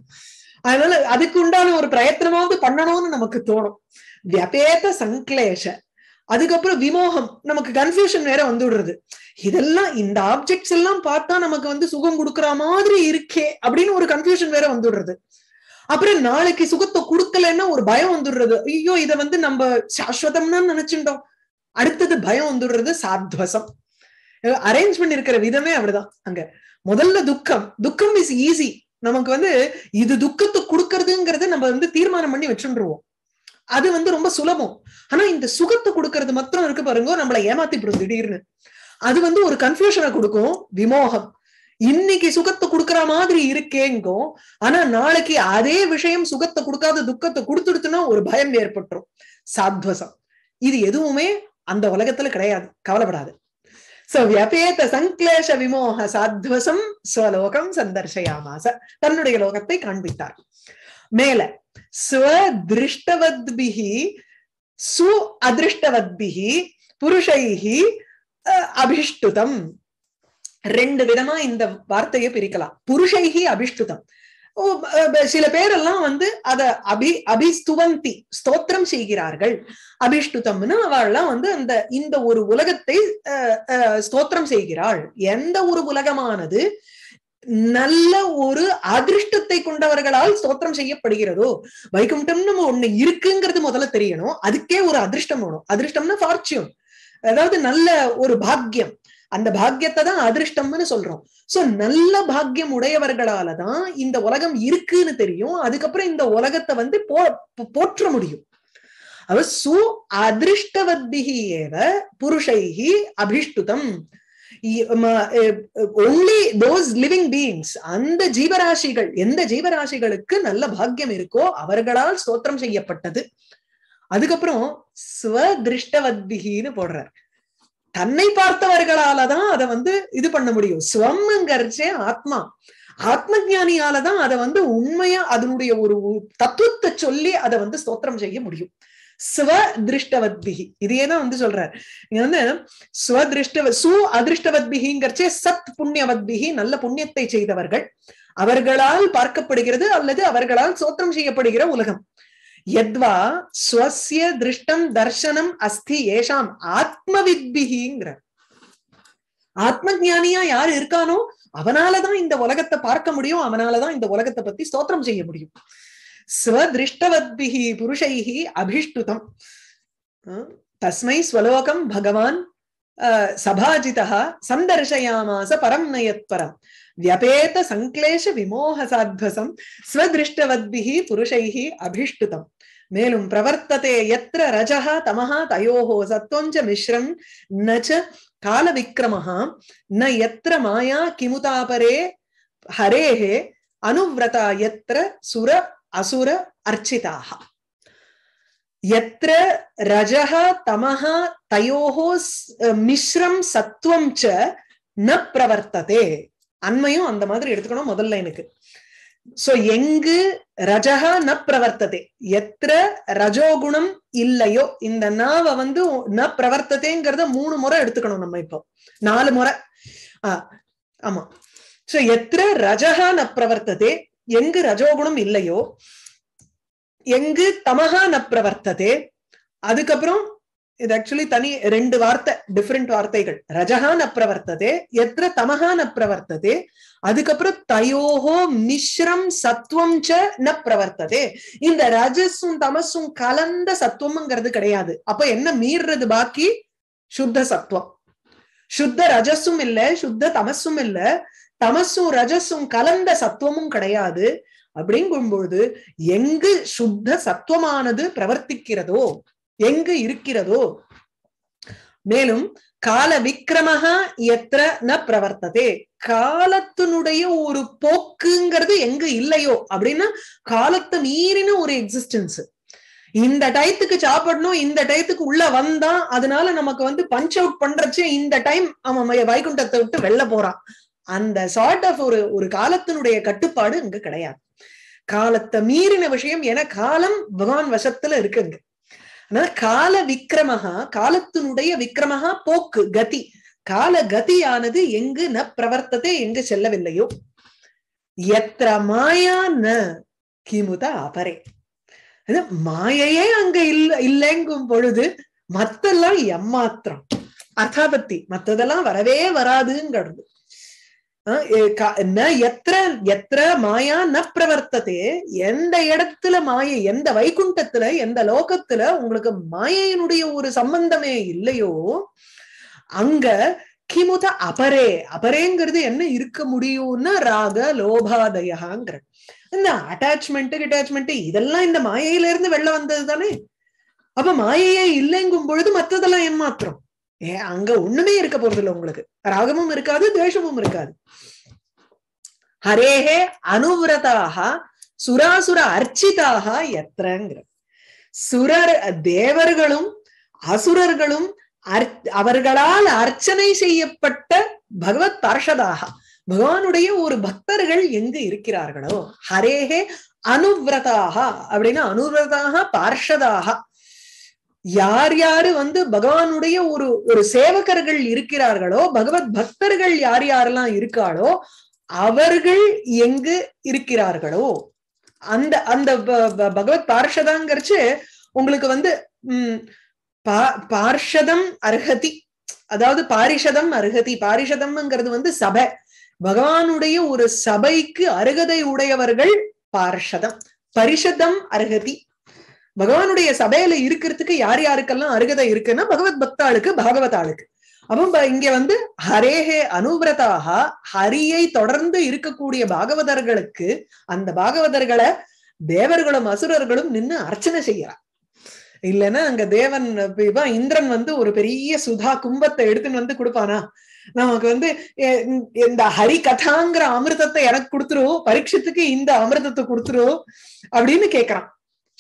அதனால அதுக்கு உண்டான ஒரு பிரயத்தனமாவது பண்ணணும்னு நமக்கு தோணும் வியபேத சங்கிலேஷ அதுக்கப்புறம் விமோகம் நமக்கு கன்ஃபியூஷன் வேற வந்து விடுறது இதெல்லாம் இந்த ஆப்ஜெக்ட்ஸ் எல்லாம் பார்த்தா நமக்கு வந்து சுகம் கொடுக்குற மாதிரி இருக்கே அப்படின்னு ஒரு கன்ஃபியூஷன் வேற வந்து விடுறது அப்புறம் நாளைக்கு சுகத்தை கொடுக்கலன்னா ஒரு பயம் வந்துடுறது ஐயோ இதை வந்து நம்ம சாஸ்வதம்னு நினைச்சுட்டோம் அடுத்தது பயம் வந்துடுறது சாத்வசம் அரேஞ்ச் பண்ணிருக்கிற விதமே அப்படிதான் அங்க முதல்ல துக்கம் துக்கம் இஸ் ஈஸி நமக்கு வந்து இது துக்கத்தை கொடுக்கறதுங்கிறத நம்ம வந்து தீர்மானம் பண்ணி வச்சுருவோம் அது வந்து ரொம்ப சுலபம் ஆனா இந்த சுகத்தை கொடுக்கறது மாத்திரம் இருக்கு பாருங்க நம்மளை ஏமாத்திப்படும் திடீர்னு அது வந்து ஒரு கன்ஃபியூஷனை கொடுக்கும் விமோகம் இன்னைக்கு சுகத்தை கொடுக்கற மாதிரி இருக்கேங்கும் ஆனா நாளைக்கு அதே விஷயம் சுகத்தை கொடுக்காத துக்கத்தை கொடுத்துடுத்துன்னா ஒரு பயம் ஏற்பட்டுரும் சாத்வசம் இது எதுவுமே அந்த உலகத்துல கிடையாது கவலைப்படாது சோ வியபேத சங்கிலேஷ விமோக சாத்வசம் சுவலோகம் சந்தர்ஷயாமாச தன்னுடைய லோகத்தை காண்பித்தார் மேல ஸ்வதிருஷ்டவத்பிஹி சு அதிருஷ்டவத்பிஹி புருஷைஹி அபிஷ்டுதம் ரெண்டு விதமா இந்த வார்த்தையை பிரிக்கலாம் புருஷைஹி அபிஷ்டுதம் சில பேரெல்லாம் வந்து அத அபி அபிஸ்துவந்தி ஸ்தோத்திரம் செய்கிறார்கள் அபிஷ்டுதம்னு அவள்லாம் வந்து அந்த இந்த ஒரு உலகத்தை ஸ்தோத்திரம் செய்கிறாள் எந்த ஒரு உலகமானது நல்ல ஒரு அதிர்ஷ்டத்தை கொண்டவர்களால் ஸ்தோத்திரம் செய்யப்படுகிறதோ வைகுண்டம்னு ஒண்ணு இருக்குங்கிறது முதல்ல தெரியணும் அதுக்கே ஒரு அதிர்ஷ்டம் வேணும் அதிர்ஷ்டம்னு ஃபார்ச்சூன் அதாவது நல்ல ஒரு பாக்கியம் அந்த பாக்கியத்தை தான் அதிர்ஷ்டம்னு சொல்றோம் சோ நல்ல பாக்கியம் உடையவர்களால தான் இந்த உலகம் இருக்குன்னு தெரியும் அதுக்கப்புறம் இந்த உலகத்தை வந்து போ போற்ற முடியும் அவ சு அதிர்ஷ்டவத்திகி ஏவ புருஷைகி அபிஷ்டுதம் ஒன்லி தோஸ் லிவிங் பீயிங்ஸ் அந்த ஜீவராசிகள் எந்த ஜீவராசிகளுக்கு நல்ல பாக்கியம் இருக்கோ அவர்களால் ஸ்தோத்திரம் செய்யப்பட்டது அதுக்கப்புறம் ஸ்வதிருஷ்டவத்பிகின்னு போடுறார் தன்னை பார்த்தவர்களால தான் அதை வந்து இது பண்ண முடியும் ஸ்வம்ங்கிறச்சே ஆத்மா ஆத்ம ஜானியாலதான் அதை வந்து உண்மையா அதனுடைய ஒரு தத்துவத்தை சொல்லி அதை வந்து ஸ்தோத்திரம் செய்ய முடியும் ஸ்வ திருஷ்டவத்பிகி இதையே தான் வந்து சொல்றாரு இங்க வந்து ஸ்வ சு அதிருஷ்டவத்பிகிங்கிறச்சே சத் புண்ணியவத்பிகி நல்ல புண்ணியத்தை செய்தவர்கள் அவர்களால் பார்க்கப்படுகிறது அல்லது அவர்களால் சோத்திரம் செய்யப்படுகிற உலகம் எத்வா ஸ்வசிய திருஷ்டம் தர்சனம் அஸ்தி ஏஷாம் ஆத்மவித்பிகிங்கிற ஜானியா யார் இருக்கானோ அவனாலதான் இந்த உலகத்தை பார்க்க முடியும் அவனாலதான் இந்த உலகத்தை பத்தி ஸ்தோத்திரம் செய்ய முடியும் स्वदृष्टवद्भिः पुरुषैः अभिष्टुतम् तस्मै स्वलोकं भगवान् सभाजितः सन्दर्शयामास परं नयत्परं व्यपेतसङ्क्लेशविमोहसाध्वसं स्वदृष्टवद्भिः पुरुषैः अभिष्टुतम् मेलुं प्रवर्तते यत्र रजः तमः तयोः सत्त्वं च मिश्रं न च கால விக்கிரமஹ ந எத்திர மாயா கிமுதாபரே ஹரேஹே அனுவிரதா எத்திர சுர அசுர அர்ச்சிதாக எத்திர ரஜக தமக தயோகோ மிஸ்ரம் சத்துவம் ச ந பிரவர்த்ததே அண்மையும் அந்த மாதிரி எடுத்துக்கணும் முதல்ல எனக்கு சோ எங்கு ரஜக ந பிரவர்த்ததே எத்திர ரஜோகுணம் இல்லையோ இந்த நாவ வந்து ந பிரவர்த்ததேங்கிறத மூணு முறை எடுத்துக்கணும் நம்ம இப்போ நாலு முறை ஆஹ் ஆமா சோ எத்திர ரஜக ந பிரவர்த்ததே எங்கு ரஜோகுணம் இல்லையோ எங்கு தமகா ந பிரவர்த்ததே அதுக்கப்புறம் இது ஆக்சுவலி தனி ரெண்டு வார்த்தை டிஃப்ரெண்ட் வார்த்தைகள் ரஜகா ந பிரவர்த்ததே எத்திர தமகா ந பிரவர்த்ததே அதுக்கப்புறம் தயோகோ மிஸ்ரம் சத்துவம் ச ந பிரவர்த்ததே இந்த ரஜஸும் தமசும் கலந்த சத்துவம்ங்கிறது கிடையாது அப்ப என்ன மீறுறது பாக்கி சுத்த சத்துவம் சுத்த ரஜஸும் இல்ல சுத்த தமசும் இல்ல தமசும் ரஜசும் கலந்த சத்துவமும் கிடையாது பொழுது எங்கு சுத்த சத்துவமானது பிரவர்த்திக்கிறதோ எங்கு இருக்கிறதோ மேலும் கால விக்கிரமகா எத்திர ந பிரவர்த்ததே காலத்தினுடைய ஒரு போக்குங்கிறது எங்கு இல்லையோ அப்படின்னா காலத்தை மீறின ஒரு எக்ஸிஸ்டன்ஸ் இந்த டயத்துக்கு சாப்பிடணும் இந்த டயத்துக்கு உள்ள வந்தான் அதனால நமக்கு வந்து பஞ்ச் அவுட் பண்றச்சு இந்த டைம் அவன் வைகுண்டத்தை விட்டு வெளில போறான் அந்த சார்ட் ஆஃப் ஒரு ஒரு காலத்தினுடைய கட்டுப்பாடு இங்க கிடையாது காலத்தை மீறின விஷயம் என காலம் பகவான் வசத்துல இருக்குங்க அதனால கால விக்கிரமகா காலத்தினுடைய விக்கிரமகா போக்கு கதி கால கதியானது எங்கு ந பிரவர்த்தத்தை எங்கு செல்லவில்லையோ எத்த மாயா ந கிமுத அபரே மாயையே அங்க இல்ல இல்லைங்கும் பொழுது மத்தெல்லாம் எம்மாத்திரம் அர்த்தாபத்தி மத்ததெல்லாம் வரவே வராதுங்கிறது எத்திர எத்திர மாயா ந பிரவர்த்ததே எந்த இடத்துல மாயை எந்த வைகுண்டத்துல எந்த லோகத்துல உங்களுக்கு மாயையினுடைய ஒரு சம்பந்தமே இல்லையோ அங்க கிமுத அபரே அபரேங்கிறது என்ன இருக்க முடியும்னா ராக லோபாதயாங்கிற இந்த அட்டாச்மெண்ட் டிட்டாச்மெண்ட் இதெல்லாம் இந்த மாயையில இருந்து வெளில வந்தது தானே அப்ப மாயையே இல்லைங்கும் பொழுது மற்றதெல்லாம் ஏமாத்திரம் ஏ அங்க ஒண்ணுமே இருக்க போறது இல்லை உங்களுக்கு ராகமும் இருக்காது துவேஷமும் இருக்காது ஹரேஹே அனுவிரதாக சுராசுர அர்ச்சிதாக எத்திரங்கிற சுரர் தேவர்களும் அசுரர்களும் அர் அவர்களால் அர்ச்சனை செய்யப்பட்ட பகவத் பார்ஷதாக பகவானுடைய ஒரு பக்தர்கள் எங்கு இருக்கிறார்களோ ஹரேஹே அனுவிரதாக அப்படின்னா அனுவிரதாக பார்ஷதாக யார் யாரு வந்து பகவானுடைய ஒரு ஒரு சேவகர்கள் இருக்கிறார்களோ பகவத் பக்தர்கள் யார் யாரெல்லாம் இருக்காளோ அவர்கள் எங்கு இருக்கிறார்களோ அந்த அந்த பகவத் பார்ஷதாங்கிறச்சு உங்களுக்கு வந்து உம் பா பார்ஷதம் அருகதி அதாவது பாரிஷதம் அருகதி பாரிஷதம்ங்கிறது வந்து சபை பகவானுடைய ஒரு சபைக்கு அருகதை உடையவர்கள் பார்ஷதம் பரிஷதம் அருகதி பகவானுடைய சபையில இருக்கிறதுக்கு யார் யாருக்கெல்லாம் அருகதை இருக்குன்னா பகவத் பக்தாளுக்கு பாகவதாளுக்கு அப்ப இங்க வந்து ஹரேஹே அனுபிரதாக ஹரியை தொடர்ந்து இருக்கக்கூடிய பாகவதர்களுக்கு அந்த பாகவதர்களை தேவர்களும் அசுரர்களும் நின்னு அர்ச்சனை செய்யறான் இல்லைன்னா அங்க தேவன் இப்போ இந்திரன் வந்து ஒரு பெரிய சுதா கும்பத்தை எடுத்துன்னு வந்து கொடுப்பானா நமக்கு வந்து இந்த ஹரி கதாங்கிற அமிர்தத்தை எனக்கு கொடுத்துரும் பரீட்சத்துக்கு இந்த அமிர்தத்தை கொடுத்துரும் அப்படின்னு கேக்குறான்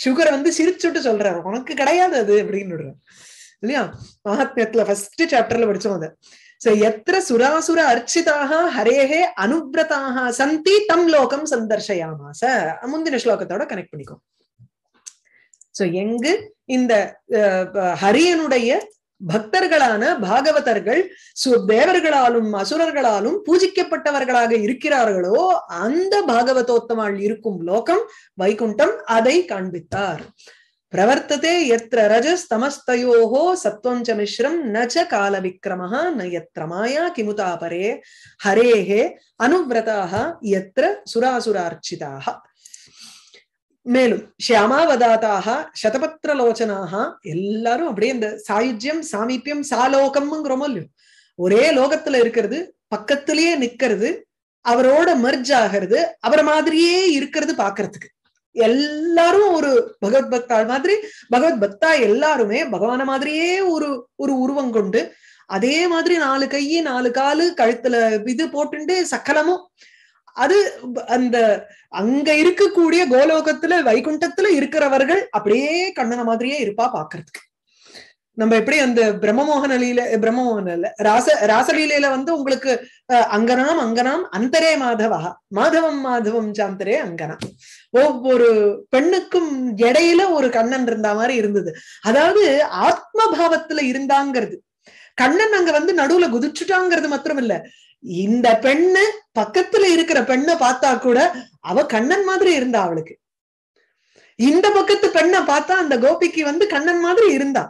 சுகரை வந்து சிரிச்சுட்டு சொல்றாரு உனக்கு கிடையாது அது அப்படின்னு இல்லையா மகாத்மியத்துல ஃபர்ஸ்ட் சாப்டர்ல படிச்சோம் அதை சோ எத்திர சுராசுர அர்ச்சிதாக ஹரேஹே அனுபிரதாக சந்தி தம் லோகம் சந்தர்ஷயாமா ச முந்தின ஸ்லோகத்தோட கனெக்ட் பண்ணிக்கோ சோ எங்கு இந்த ஹரியனுடைய பக்தர்களான பாகவதர்கள் சு தேவர்களாலும் அசுரர்களாலும் பூஜிக்கப்பட்டவர்களாக இருக்கிறார்களோ அந்த பாகவதோத்தமாள் இருக்கும் லோகம் வைகுண்டம் அதை காண்பித்தார் பிரவர்த்ததே எத்திர ரஜஸ் தமஸ்தயோகோ சத்வஞ்ச மிஸ்ரம் நஜ கால விக்கிரம ந எத்திர மாயா கிமுதாபரே ஹரேஹே அனுவிரதாக எத்திர சுராசுரார்ச்சிதாக மேலும் ஷியாமாவதாதாக லோச்சனாக எல்லாரும் அப்படியே இந்த சாயுஜ்யம் சாமீபியம் சாலோகம்ங்கிறோமோ இல்லையோ ஒரே லோகத்துல இருக்கிறது பக்கத்திலேயே நிக்கிறது அவரோட மர்ஜ் ஆகிறது அவரை மாதிரியே இருக்கிறது பாக்குறதுக்கு எல்லாரும் ஒரு பகவத் மாதிரி பகவத் பக்தா எல்லாருமே பகவான மாதிரியே ஒரு ஒரு உருவம் கொண்டு அதே மாதிரி நாலு கையை நாலு காலு கழுத்துல இது போட்டுண்டு சக்கலமும் அது அந்த அங்க இருக்கக்கூடிய கோலோகத்துல வைகுண்டத்துல இருக்கிறவர்கள் அப்படியே கண்ணன மாதிரியே இருப்பா பாக்குறதுக்கு நம்ம எப்படி அந்த பிரம்மமோகன லீல பிரம்மமோகன இல்ல ராச ராசலீலையில வந்து உங்களுக்கு அங்கனாம் அங்கனாம் அந்தரே மாதவா மாதவம் மாதவம் சாந்தரே அங்கனாம் ஒவ்வொரு பெண்ணுக்கும் இடையில ஒரு கண்ணன் இருந்த மாதிரி இருந்தது அதாவது ஆத்மபாவத்துல இருந்தாங்கிறது கண்ணன் அங்க வந்து நடுவுல குதிச்சுட்டாங்கிறது மாத்திரம் இல்ல இந்த பெண்ணு பக்கத்துல இருக்கிற பெண்ணை பார்த்தா கூட அவ கண்ணன் மாதிரி இருந்தா அவளுக்கு இந்த பக்கத்து பெண்ணை பார்த்தா அந்த கோபிக்கு வந்து கண்ணன் மாதிரி இருந்தா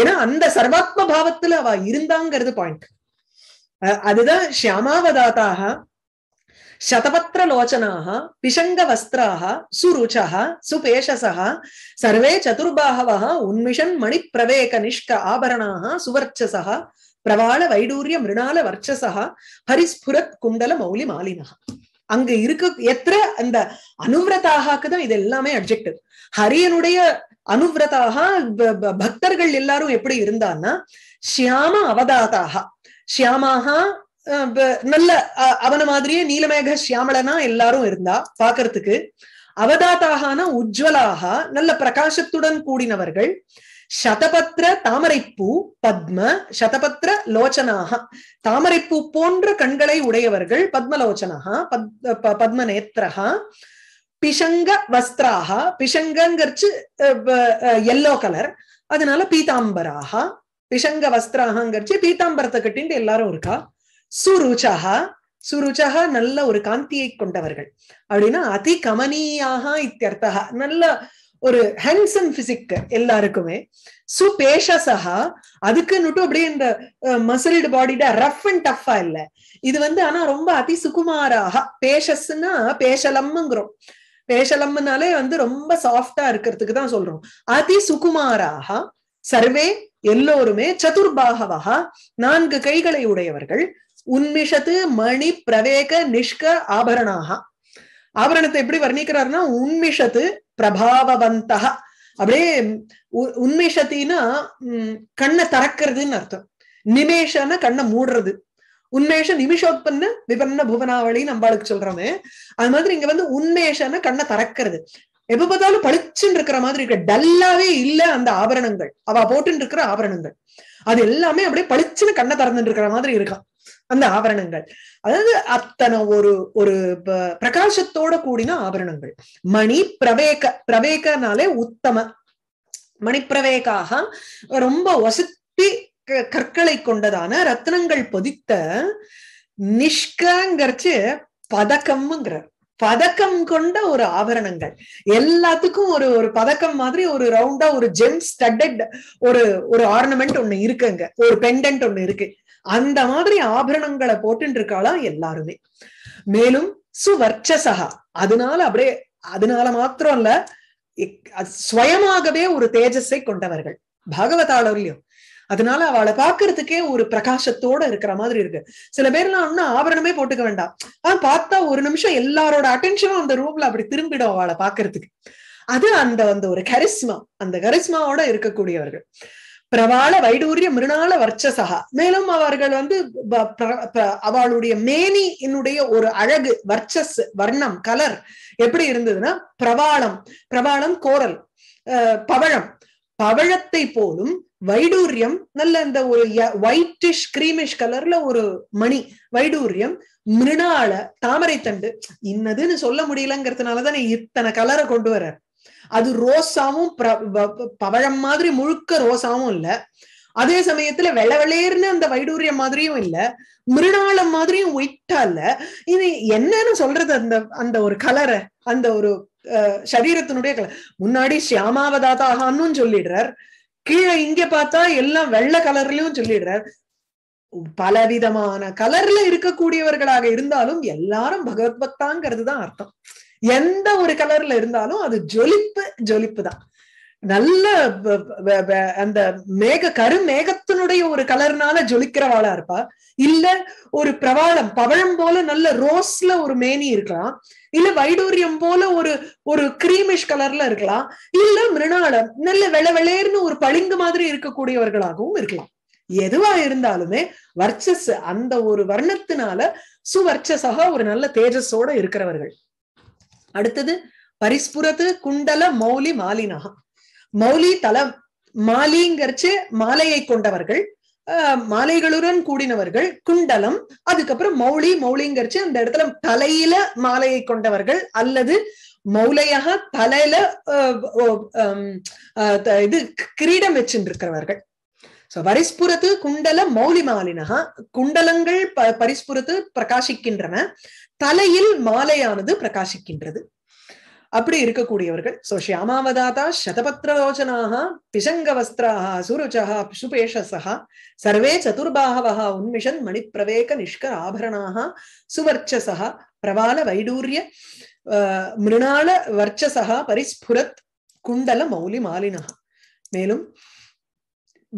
ஏன்னா அந்த சர்வாத்ம பாவத்துல அவ இருந்தாங்கிறது பாயிண்ட் அதுதான் ஷியாமாவதாத்தாக சதபத்திர லோச்சனாக பிஷங்க வஸ்திராக சுருச்சக சுபேஷசக சர்வே சதுர்பாகவக உன்மிஷன் மணிப்பிரவேக நிஷ்க ஆபரணாக சுவர்ச்சசக பிரவாள வைடூரிய மிருணால வர்ச்சசா ஹரிஸ்புரத் குண்டல மௌலி மாலினா அங்க இருக்க எத்த அந்த அனுவிரதாகதான் தான் இது எல்லாமே அப்ஜெக்டிவ் ஹரியனுடைய அனுவிரதாக பக்தர்கள் எல்லாரும் எப்படி இருந்தான்னா ஷியாம அவதாதாக ஷியாமாக நல்ல அவன மாதிரியே நீலமேக ஷியாமலனா எல்லாரும் இருந்தா பாக்குறதுக்கு அவதாத்தாகான உஜ்வலாக நல்ல பிரகாசத்துடன் கூடினவர்கள் சதபத்திர தாமரைப்பூ பத்ம சதபத்திர லோச்சனாக தாமரைப்பூ போன்ற கண்களை உடையவர்கள் பத்மலோச்சனாக பத் பத்ம நேத்திரா பிஷங்க வஸ்திராக பிஷங்கங்கிறச்சு எல்லோ கலர் அதனால பீதாம்பராக பிஷங்க வஸ்திராகங்கிறச்சு பீதாம்பரத்தை கட்டின்ட்டு எல்லாரும் இருக்கா சுருச்சகா சுருச்சகா நல்ல ஒரு காந்தியை கொண்டவர்கள் அப்படின்னா அதி கமனியாக இத்தியர்த்தா நல்ல ஒரு ஹேண்ட்ஸம் பிசிக் எல்லாருக்குமே சுபேஷசஹா அதுக்குன்னுட்டு அப்படியே இந்த மசில்டு பாடிட ரஃப் அண்ட் டஃபா இல்ல இது வந்து ஆனா ரொம்ப அதி சுகுமாராக பேஷஸ்னா பேஷலம்ங்கிறோம் பேஷலம்னாலே வந்து ரொம்ப சாஃப்டா இருக்கிறதுக்கு தான் சொல்றோம் அதி சுகுமாராக சர்வே எல்லோருமே சதுர்பாகவாக நான்கு கைகளை உடையவர்கள் உன்மிஷத்து மணி பிரவேக நிஷ்க ஆபரணாக ஆபரணத்தை எப்படி வர்ணிக்கிறாருன்னா உன்மிஷத்து பிரபாவவந்தக அப்படியே உன்மிஷத்தின்னா கண்ணை திறக்கிறதுன்னு அர்த்தம் நிமேஷன கண்ணை மூடுறது உன்மேஷ நிமிஷோத்பன்னு விபன்ன புவனாவளி நம்மளுக்கு சொல்றோமே அது மாதிரி இங்க வந்து உன்மேஷன கண்ணை திறக்கிறது எப்ப பார்த்தாலும் பளிச்சுன்னு இருக்கிற மாதிரி இருக்கு டல்லாவே இல்ல அந்த ஆபரணங்கள் அவ போட்டுன்னு இருக்கிற ஆபரணங்கள் அது எல்லாமே அப்படியே பளிச்சுன்னு கண்ணை திறந்துட்டு இருக்கிற மாதிரி இருக்கான் அந்த ஆபரணங்கள் அதாவது அத்தனை ஒரு ஒரு பிரகாசத்தோட கூடின ஆபரணங்கள் மணி பிரவேக பிரவேகனாலே உத்தம மணிப்பிரவேகாக ரொம்ப வசத்தி கற்களை கொண்டதான ரத்னங்கள் பொதித்த நிஷ்கங்கிறச்சு பதக்கம்ங்கிற பதக்கம் கொண்ட ஒரு ஆபரணங்கள் எல்லாத்துக்கும் ஒரு ஒரு பதக்கம் மாதிரி ஒரு ரவுண்டா ஒரு ஜெம் ஸ்டட்டட் ஒரு ஒரு ஆர்னமெண்ட் ஒண்ணு இருக்குங்க ஒரு பெண்டன்ட் ஒண்ணு இருக்கு அந்த மாதிரி ஆபரணங்களை போட்டு இருக்காளா எல்லாருமே மேலும் சுவர்ச்சசகா அதனால அப்படியே அதனால மாத்திரம் இல்ல சுயமாகவே ஒரு தேஜஸை கொண்டவர்கள் பாகவதாளர்லயும் அதனால அவளை பாக்குறதுக்கே ஒரு பிரகாசத்தோட இருக்கிற மாதிரி இருக்கு சில பேர் எல்லாம் ஒன்னும் ஆபரணமே போட்டுக்க வேண்டாம் ஆஹ் பார்த்தா ஒரு நிமிஷம் எல்லாரோட அட்டென்ஷனும் அந்த ரூம்ல அப்படி திரும்பிடும் அவளை பாக்குறதுக்கு அது அந்த அந்த ஒரு கரிஸ்மா அந்த கரிஸ்மாவோட இருக்கக்கூடியவர்கள் பிரபால வைடூரிய மிருணால வர்ச்சசகா மேலும் அவர்கள் வந்து அவளுடைய மேனி என்னுடைய ஒரு அழகு வர்ச்சஸ் வர்ணம் கலர் எப்படி இருந்ததுன்னா பிரபாளம் பிரபாளம் கோரல் பவழம் பவழத்தை போலும் வைடூரியம் நல்ல இந்த ஒரு ஒயிட்டிஷ் கிரீமிஷ் கலர்ல ஒரு மணி வைடூரியம் மிருணால தாமரை தண்டு இன்னதுன்னு சொல்ல முடியலங்கிறதுனாலதான் இத்தனை கலரை கொண்டு வர்றேன் அது ரோசாவும் பவழம் மாதிரி முழுக்க ரோசாவும் இல்ல அதே சமயத்துல வெள்ள அந்த வைடூரியம் மாதிரியும் இல்ல மிருணாளம் மாதிரியும் ஒயிட்டா இல்ல இது என்னன்னு சொல்றது அந்த அந்த ஒரு கலரை அந்த ஒரு சரீரத்தினுடைய கலர் முன்னாடி சியாமாவதாதாகான்னு சொல்லிடுறார் கீழே இங்க பார்த்தா எல்லாம் வெள்ளை கலர்லயும் சொல்லிடுறார் பலவிதமான கலர்ல இருக்கக்கூடியவர்களாக இருந்தாலும் எல்லாரும் பகவத் பக்தாங்கிறது தான் அர்த்தம் எந்த ஒரு கலர்ல இருந்தாலும் அது ஜொலிப்பு ஜொலிப்பு தான் நல்ல அந்த மேக கருமேகத்தினுடைய ஒரு கலர்னால ஜொலிக்கிறவாளா இருப்பா இல்ல ஒரு பிரவாளம் பவழம் போல நல்ல ரோஸ்ல ஒரு மேனி இருக்கலாம் இல்ல வைடூரியம் போல ஒரு ஒரு கிரீமிஷ் கலர்ல இருக்கலாம் இல்ல மிருணாளம் நல்ல வெள வெளேர்னு ஒரு பளிங்கு மாதிரி இருக்கக்கூடியவர்களாகவும் இருக்கலாம் எதுவா இருந்தாலுமே வர்ச்சஸ் அந்த ஒரு வர்ணத்தினால சுவர்ச்சசகா ஒரு நல்ல தேஜஸோட இருக்கிறவர்கள் அடுத்தது பரிஸ்புரத்து குண்டல மௌலி மாலினகா மௌலி தல மாலிங்கரிச்சு மாலையை கொண்டவர்கள் மாலைகளுடன் கூடினவர்கள் குண்டலம் அதுக்கப்புறம் மௌலி மௌலிங்கரிச்சு அந்த இடத்துல தலையில மாலையை கொண்டவர்கள் அல்லது மௌலையாக தலையில இது கிரீடம் வச்சுருக்கிறவர்கள் சோ பரிஸ்புரத்து குண்டல மௌலி மாலினகா குண்டலங்கள் பரிஸ்புரத்து பிரகாசிக்கின்றன தலையில் மாலையானது பிரகாசிக்கின்றது அப்படி இருக்கக்கூடியவர்கள் சோ ஷியாமாவதாதா சதபத்ரலோச்சனாக பிசங்க வஸ்திராக சுருஜா சுபேஷசா சர்வே சதுர்பாகவா உன்மிஷன் மணிப்பிரவேக நிஷ்கர ஆபரணாக சுவர்ச்சசா பிரபால வைடூரிய மிருணால வர்ச்சசா பரிஸ்புரத் குண்டல மௌலி மாலினா மேலும்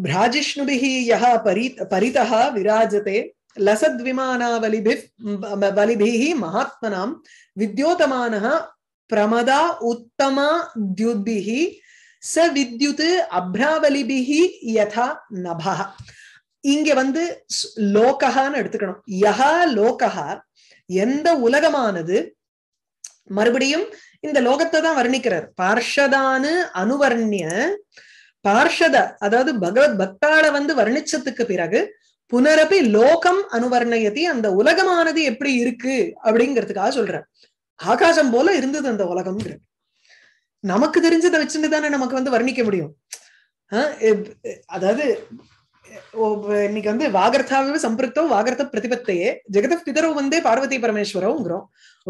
பிராஜிஷ்ணுபிஹி யா பரி பரிதா விராஜதே லசத்விமானாவலிபிப் வலிபிஹி மகாத்மனாம் வித்யோதமான பிரமதா உத்தமா தியுத்பிஹி ச வித்யுத் அப்ராவலிபிஹி யதா நபா இங்க வந்து லோகஹான்னு எடுத்துக்கணும் யஹா லோகஹா எந்த உலகமானது மறுபடியும் இந்த லோகத்தை தான் வர்ணிக்கிறார் பார்ஷதானு அனுவர்ணிய பார்ஷத அதாவது பகவத் பக்தாள வந்து வர்ணிச்சதுக்கு பிறகு புனரப்பி லோகம் அனுவர்ணயதி அந்த உலகமானது எப்படி இருக்கு அப்படிங்கிறதுக்காக சொல்றேன் ஆகாசம் போல இருந்தது அந்த உலகம்ங்கிறது நமக்கு தெரிஞ்சதை வச்சுட்டு தானே நமக்கு வந்து வர்ணிக்க முடியும் அதாவது இன்னைக்கு வந்து வாகர்த்தாவே சம்பிருத்தோ வாகர்த்த பிரதிபத்தையே ஜெகத பிதரோ வந்தே பார்வதி பரமேஸ்வரோங்கிறோம்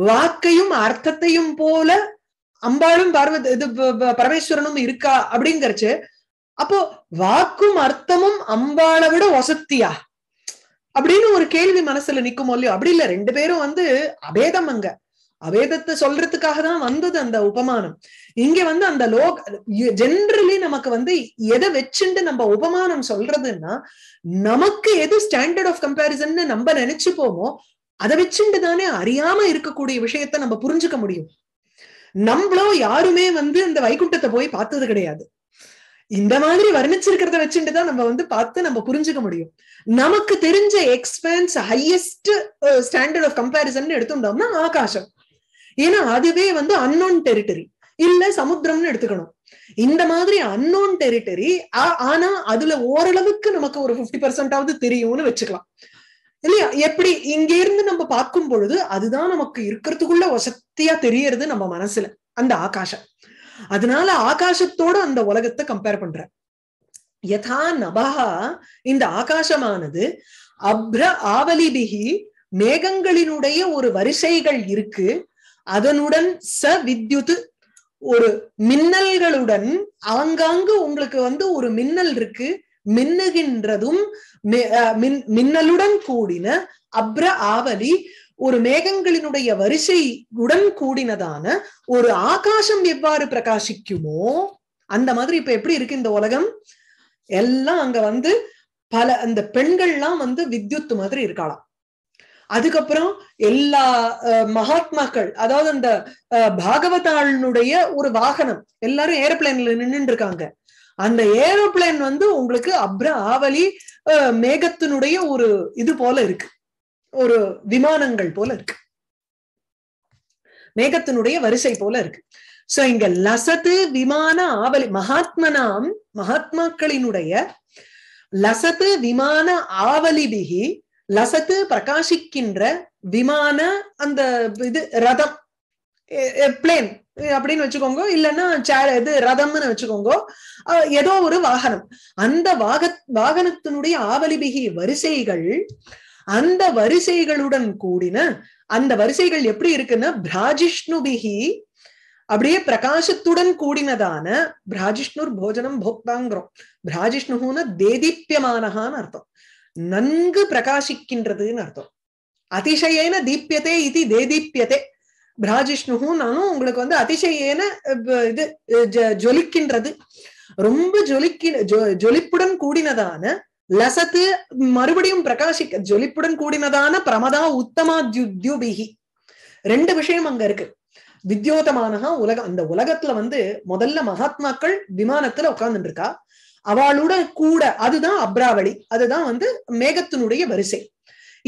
வாக்கையும் அர்த்தத்தையும் போல அம்பாளும் பார்வதி இது பரமேஸ்வரனும் இருக்கா அப்படிங்கிறச்சு அப்போ வாக்கும் அர்த்தமும் அம்பாளை விட ஒசத்தியா அப்படின்னு ஒரு கேள்வி மனசுல நிக்குமோ இல்லையோ அப்படி இல்ல ரெண்டு பேரும் வந்து அபேதம் அங்க அபேதத்தை சொல்றதுக்காக தான் வந்தது அந்த உபமானம் இங்க வந்து அந்த லோக் ஜென்ரலி நமக்கு வந்து எதை வச்சுட்டு நம்ம உபமானம் சொல்றதுன்னா நமக்கு எது ஸ்டாண்டர்ட் ஆஃப் கம்பேரிசன் நம்ம நினைச்சுப்போமோ அதை வச்சுட்டு தானே அறியாம இருக்கக்கூடிய விஷயத்த நம்ம புரிஞ்சுக்க முடியும் நம்மளோ யாருமே வந்து இந்த வைகுண்டத்தை போய் பார்த்தது கிடையாது இந்த மாதிரி வர்ணிச்சிருக்கிறத வச்சுட்டு தான் நம்ம வந்து பார்த்து நம்ம புரிஞ்சுக்க முடியும் நமக்கு தெரிஞ்ச expanse highest standard of comparison எடுத்துட்டோம்னா ஆகாஷம் ஏன்னா அதுவே வந்து அன்னோன் டெரிட்டரி இல்ல சமுத்திரம்னு எடுத்துக்கணும் இந்த மாதிரி அன்னோன் டெரிட்டரி ஆனா அதுல ஓரளவுக்கு நமக்கு ஒரு பிப்டி பர்சன்டாவது தெரியும்னு வச்சுக்கலாம் இல்லையா எப்படி இங்க இருந்து நம்ம பார்க்கும் பொழுது அதுதான் நமக்கு இருக்கிறதுக்குள்ள வசத்தியா தெரியறது நம்ம மனசுல அந்த ஆகாஷம் அதனால ஆகாசத்தோட அந்த உலகத்தை கம்பேர் பண்ற யதா நபகா இந்த ஆகாசமானது அப்ர ஆவலிபிகி மேகங்களினுடைய ஒரு வரிசைகள் இருக்கு அதனுடன் ச வித்யுத் ஒரு மின்னல்களுடன் ஆங்காங்கு உங்களுக்கு வந்து ஒரு மின்னல் இருக்கு மின்னுகின்றதும் மின்னலுடன் கூடின அப்ர ஆவலி ஒரு மேகங்களினுடைய வரிசை உடன் கூடினதான ஒரு ஆகாசம் எவ்வாறு பிரகாசிக்குமோ அந்த மாதிரி இப்ப எப்படி இருக்கு இந்த உலகம் எல்லாம் அங்க வந்து பல அந்த பெண்கள்லாம் வந்து வித்யுத் மாதிரி இருக்கலாம் அதுக்கப்புறம் எல்லா மகாத்மாக்கள் அதாவது அந்த பாகவதாளனுடைய ஒரு வாகனம் எல்லாரும் ஏரோப்ளைன்ல நின்றுட்டு இருக்காங்க அந்த ஏரோப்ளைன் வந்து உங்களுக்கு அப்ர ஆவலி மேகத்தினுடைய ஒரு இது போல இருக்கு ஒரு விமானங்கள் போல இருக்கு மேகத்தினுடைய வரிசை போல இருக்கு சோ இங்க லசத்து விமான ஆவலி மகாத்மனாம் மகாத்மாக்களினுடைய லசத்து விமான பிகி லசத்து பிரகாசிக்கின்ற விமான அந்த இது ரதம் பிளேன் அப்படின்னு வச்சுக்கோங்க இல்லைன்னா இது ரதம்னு வச்சுக்கோங்க ஏதோ ஒரு வாகனம் அந்த வாக வாகனத்தினுடைய ஆவலிபிகி வரிசைகள் அந்த வரிசைகளுடன் கூடின அந்த வரிசைகள் எப்படி இருக்குன்னா பிராஜிஷ்ணுபிகி அப்படியே பிரகாசத்துடன் கூடினதான பிராஜிஷ்ணுர் போஜனம் போக்தாங்கிறோம் பிராஜிஷ்ணுன்னு தேதீப்பியமானகான்னு அர்த்தம் நன்கு பிரகாசிக்கின்றதுன்னு அர்த்தம் அதிசயேன தீபியதே இது தேதிப்பியதே பிராஜிஷ்ணு நானும் உங்களுக்கு வந்து அதிசயேன இது ஜொலிக்கின்றது ரொம்ப ஜொலிக்கின் ஜொ ஜொலிப்புடன் கூடினதான லசத்து மறுபடியும் பிரகாசிக்க ஜொலிப்புடன் கூடினதான பிரமதா உத்தமா தியுத்யுபிகி ரெண்டு விஷயம் அங்க இருக்கு வித்யோதமானகா உலகம் அந்த உலகத்துல வந்து முதல்ல மகாத்மாக்கள் விமானத்துல உட்கார்ந்துட்டு இருக்கா அவளோட கூட அதுதான் அப்ராவளி அதுதான் வந்து மேகத்தினுடைய வரிசை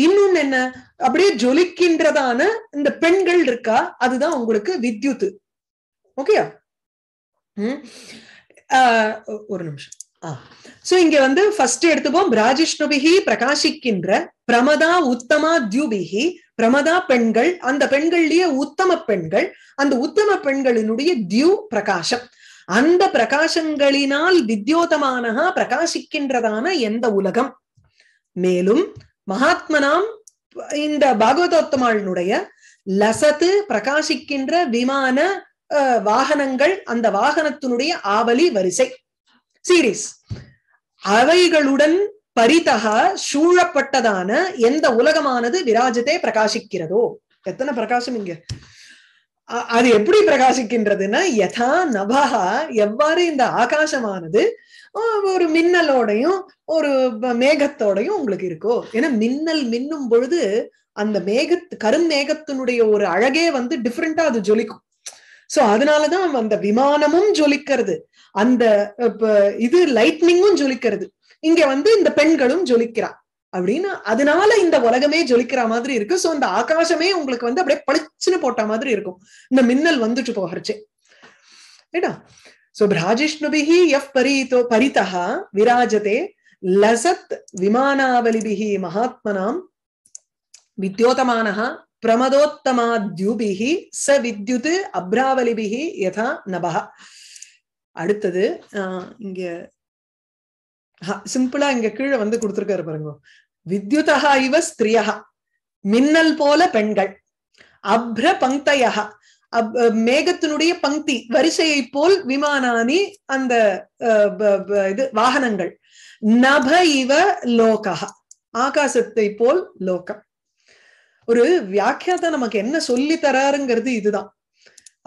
இன்னொன்னு என்ன அப்படியே ஜொலிக்கின்றதான இந்த பெண்கள் இருக்கா அதுதான் உங்களுக்கு வித்யுத் ஓகேயா உம் ஒரு நிமிஷம் சோ இங்க வந்து ஃபர்ஸ்ட் எடுத்துப்போம் பிராஜிஷ்ணுபிகி பிரகாசிக்கின்ற பிரமதா உத்தமா தியுபிகி பிரமதா பெண்கள் அந்த பெண்கள்லயே உத்தம பெண்கள் அந்த உத்தம பெண்களினுடைய தியூ பிரகாசம் அந்த பிரகாசங்களினால் வித்யோதமானகா பிரகாசிக்கின்றதான எந்த உலகம் மேலும் மகாத்மனாம் இந்த பாகவதோத்தமாளினுடைய லசத்து பிரகாசிக்கின்ற விமான வாகனங்கள் அந்த வாகனத்தினுடைய ஆவலி வரிசை சீரீஸ் அவைகளுடன் பரிதகா சூழப்பட்டதான எந்த உலகமானது விராஜத்தை பிரகாசிக்கிறதோ எத்தனை பிரகாசம் இங்க அது எப்படி பிரகாசிக்கின்றதுன்னா யதா நபகா எவ்வாறு இந்த ஆகாசமானது ஒரு மின்னலோடையும் ஒரு மேகத்தோடையும் உங்களுக்கு இருக்கோ ஏன்னா மின்னல் மின்னும் பொழுது அந்த மேகத்து மேகத்தினுடைய ஒரு அழகே வந்து டிஃப்ரெண்டா அது ஜொலிக்கும் சோ அதனாலதான் அந்த விமானமும் ஜொலிக்கிறது அந்த இது லைட்னிங்கும் ஜொலிக்கிறது இங்க வந்து இந்த பெண்களும் ஜொலிக்கிறா அப்படின்னு அதனால இந்த உலகமே ஜொலிக்கிற மாதிரி இருக்கு சோ இந்த ஆகாசமே உங்களுக்கு வந்து அப்படியே பளிச்சுன்னு போட்ட மாதிரி இருக்கும் இந்த மின்னல் வந்துட்டு போகிறச்சு ஏடா சோ பிராஜிஷ்ணுபிஹி எஃப் பரிதோ பரிதா விராஜதே லசத் விமானாவலிபிஹி மகாத்மனாம் வித்யோதமானஹா தியூபிஹி ச வித்யுத் அப்ராவலிபிஹி யதா நபஹா அடுத்தது இங்க சிம்பிளா இங்க கீழே வந்து கொடுத்துருக்காரு பாருங்க வித்யுதா இவ ஸ்திரியா மின்னல் போல பெண்கள் அப்ர பங்கையா அப் மேகத்தினுடைய பங்கி வரிசையை போல் விமானானி அந்த இது வாகனங்கள் நப இவ லோகா ஆகாசத்தை போல் லோகம் ஒரு வியாக்கியாதம் நமக்கு என்ன சொல்லி தராருங்கிறது இதுதான்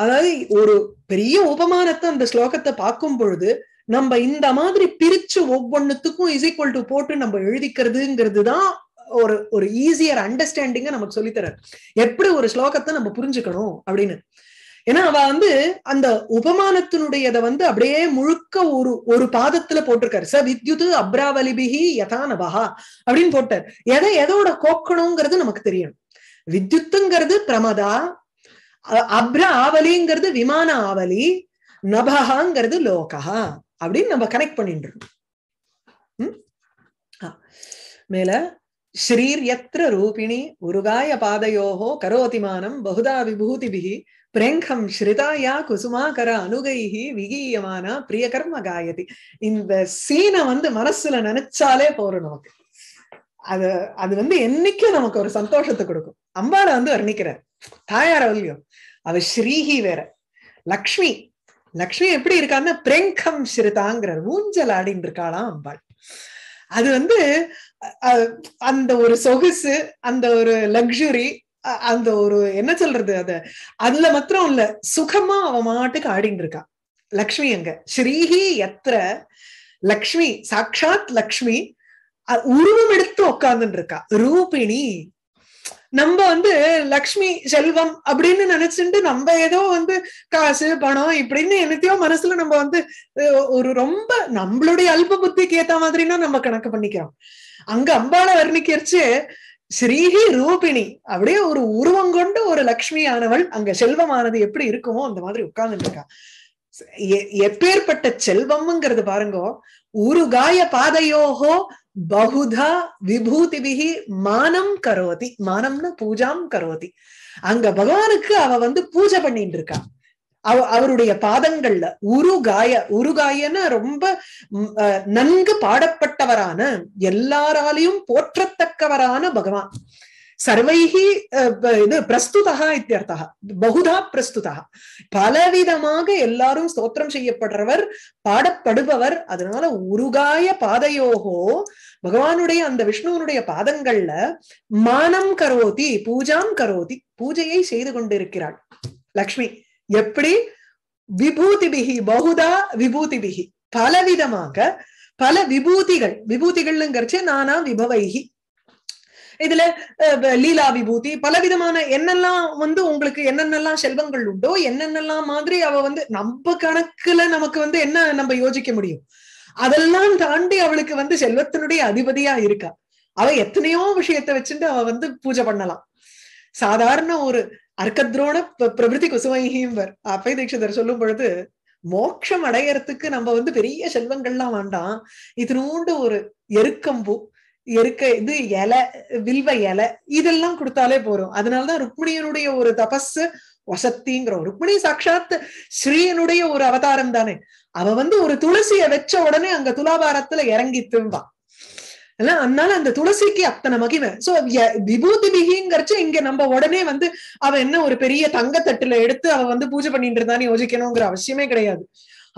அதாவது ஒரு பெரிய உபமானத்தை அந்த ஸ்லோகத்தை பார்க்கும் பொழுது நம்ம இந்த மாதிரி பிரிச்சு ஒவ்வொன்னுத்துக்கும் இசைக்குவல் டு போட்டு நம்ம எழுதிக்கிறதுங்கிறது தான் ஒரு ஒரு ஈஸியர் அண்டர்ஸ்டாண்டிங்க நமக்கு சொல்லித்தர எப்படி ஒரு ஸ்லோகத்தை நம்ம புரிஞ்சுக்கணும் அப்படின்னு ஏன்னா அவ வந்து அந்த உபமானத்தினுடையத வந்து அப்படியே முழுக்க ஒரு ஒரு பாதத்துல போட்டிருக்காரு ச வித்யுத் அப்ராவலிபிகி யதா நபஹா அப்படின்னு போட்டார் எதை எதோட கோக்கணுங்கிறது நமக்கு தெரியணும் வித்யுத்துங்கிறது பிரமதா அப்ர ஆவலிங்கிறது விமான ஆவலி நபகாங்கிறது லோகா அப்படின்னு நம்ம கனெக்ட் பண்ணிட்டு மேல ஸ்ரீர் எத்திர ரூபிணி உருகாய பாதையோகோ கரோதிமானம் பகுதா விபூதிபிகி பிரேங்கம் குசுமா குசுமாகர அணுகைகி விகீயமானா பிரிய கர்ம காயதி இந்த சீனை வந்து மனசுல நினைச்சாலே போறோம் நமக்கு அது அது வந்து என்னைக்கும் நமக்கு ஒரு சந்தோஷத்தை கொடுக்கும் அம்பால வந்து வர்ணிக்கிறார் தாயார் அவள்லையும் அவ ஸ்ரீஹி வேற லக்ஷ்மி லக்ஷ்மி எப்படி இருக்கான்னா பிரெங்கம் சிறுதாங்கிற ஊஞ்சல் ஆடின்னு இருக்காளாம் அம்பாள் அது வந்து அந்த ஒரு சொகுசு அந்த ஒரு லக்ஸுரி அந்த ஒரு என்ன சொல்றது அது அதுல மாத்திரம் இல்ல சுகமா அவ மாட்டுக்கு ஆடின்னு இருக்கா லக்ஷ்மி அங்க ஸ்ரீஹி எத்திர லக்ஷ்மி சாட்சாத் லக்ஷ்மி உருவம் எடுத்து உட்கார்ந்துட்டு இருக்கா ரூபிணி நம்ம வந்து லக்ஷ்மி செல்வம் அப்படின்னு நினைச்சுட்டு நம்ம ஏதோ வந்து காசு பணம் இப்படின்னு என்னத்தையோ மனசுல நம்ம வந்து ஒரு ரொம்ப நம்மளுடைய அல்ப புத்திக்கு ஏத்த மாதிரின்னா நம்ம கணக்கு பண்ணிக்கிறோம் அங்க அம்பால வர்ணிக்கிறச்சு ஸ்ரீஹி ரூபிணி அப்படியே ஒரு உருவம் கொண்டு ஒரு லக்ஷ்மியானவள் அங்க செல்வமானது எப்படி இருக்குமோ அந்த மாதிரி உட்கார்ந்து இருக்கா எப்பேற்பட்ட செல்வம்ங்கிறது பாருங்கோ ஒரு காய பாதையோகோ பகுதா விபூதிபிகி மானம் கரோதி மானம்னு பூஜாம் கரோதி அங்க பகவானுக்கு அவ வந்து பூஜை பண்ணிட்டு இருக்கா அவ அவருடைய பாதங்கள்ல உருகாய உருகாயன ரொம்ப நன்கு பாடப்பட்டவரான எல்லாராலையும் போற்றத்தக்கவரான பகவான் சர்வைஹி இது பிரஸ்துதா இத்தியர்த்தா பகுதா பிரஸ்துதா பலவிதமாக எல்லாரும் ஸ்தோத்திரம் செய்யப்படுறவர் பாடப்படுபவர் அதனால உருகாய பாதையோகோ பகவானுடைய அந்த விஷ்ணுவனுடைய பாதங்கள்ல மானம் கரோதி பூஜாம் கரோதி பூஜையை செய்து கொண்டிருக்கிறாள் லக்ஷ்மி எப்படி பிகி பகுதா பிகி பலவிதமாக பல விபூதிகள் விபூதிகள்ங்கிறச்சு நானா விபவைகி இதுல லீலா விபூதி பலவிதமான என்னெல்லாம் வந்து உங்களுக்கு என்னென்னலாம் செல்வங்கள் உண்டோ என்னென்னலாம் மாதிரி அவ வந்து நம்ம கணக்குல நமக்கு வந்து என்ன நம்ம யோசிக்க முடியும் அதெல்லாம் தாண்டி அவளுக்கு வந்து செல்வத்தினுடைய அதிபதியா இருக்கா அவ எத்தனையோ விஷயத்த வச்சுட்டு அவ வந்து பூஜை பண்ணலாம் சாதாரண ஒரு அர்க்கத்ரோண பிரபிருதி வர் அப்பை தீட்சிதர் சொல்லும் பொழுது மோட்சம் அடையறதுக்கு நம்ம வந்து பெரிய செல்வங்கள்லாம் வேண்டாம் இதனோண்டு ஒரு எருக்கம்பூ எருக்க இது இலை வில்வ இலை இதெல்லாம் கொடுத்தாலே போறோம் அதனாலதான் ருக்மிணியனுடைய ஒரு தபஸ் வசத்திங்கிறோம் ருக்மிணி சாட்சாத் ஸ்ரீயனுடைய ஒரு அவதாரம் தானே அவ வந்து ஒரு துளசிய வச்ச உடனே அங்க துலாபாரத்துல இறங்கி திரும்பா அதனால அந்த துளசிக்கு அத்தனை மகிமை சோ விபூதி பிகிங்கிறச்சு இங்க நம்ம உடனே வந்து அவ என்ன ஒரு பெரிய தங்கத்தட்டுல எடுத்து அவ வந்து பூஜை பண்ணிட்டு இருந்தான்னு யோசிக்கணுங்கிற அவசியமே கிடையாது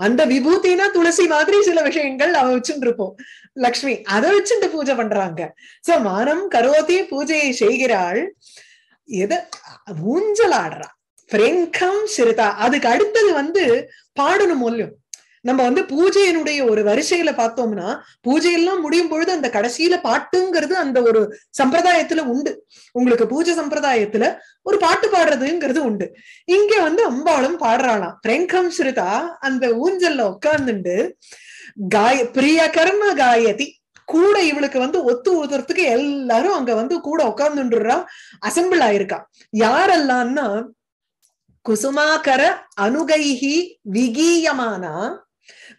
அந்த விபூத்தினா துளசி மாதிரி சில விஷயங்கள் அவ வச்சுட்டு இருப்போம் லக்ஷ்மி அதை வச்சுட்டு பூஜை பண்றாங்க சோ மானம் கரோதி பூஜையை செய்கிறாள் ஊஞ்சல் ஆடுறா பிரெங்கம் சிறுதா அதுக்கு அடுத்தது வந்து பாடணும் மூலியம் நம்ம வந்து பூஜையினுடைய ஒரு வரிசையில பார்த்தோம்னா பூஜையெல்லாம் முடியும் பொழுது அந்த கடைசியில பாட்டுங்கிறது அந்த ஒரு சம்பிரதாயத்துல உண்டு உங்களுக்கு பூஜை சம்பிரதாயத்துல ஒரு பாட்டு பாடுறதுங்கிறது உண்டு இங்க வந்து அம்பாளும் பாடுறாளாம் பிரெங்கம் சிறுதா அந்த ஊஞ்சல்ல உட்கார்ந்துண்டு காய பிரியகர்ம காயதி கூட இவளுக்கு வந்து ஒத்து ஊதுறதுக்கு எல்லாரும் அங்க வந்து கூட உட்கார்ந்துன்றா அசம்பிள் ஆயிருக்கா யாரெல்லாம்னா குசுமாகர அனுகைஹி விகீயமானா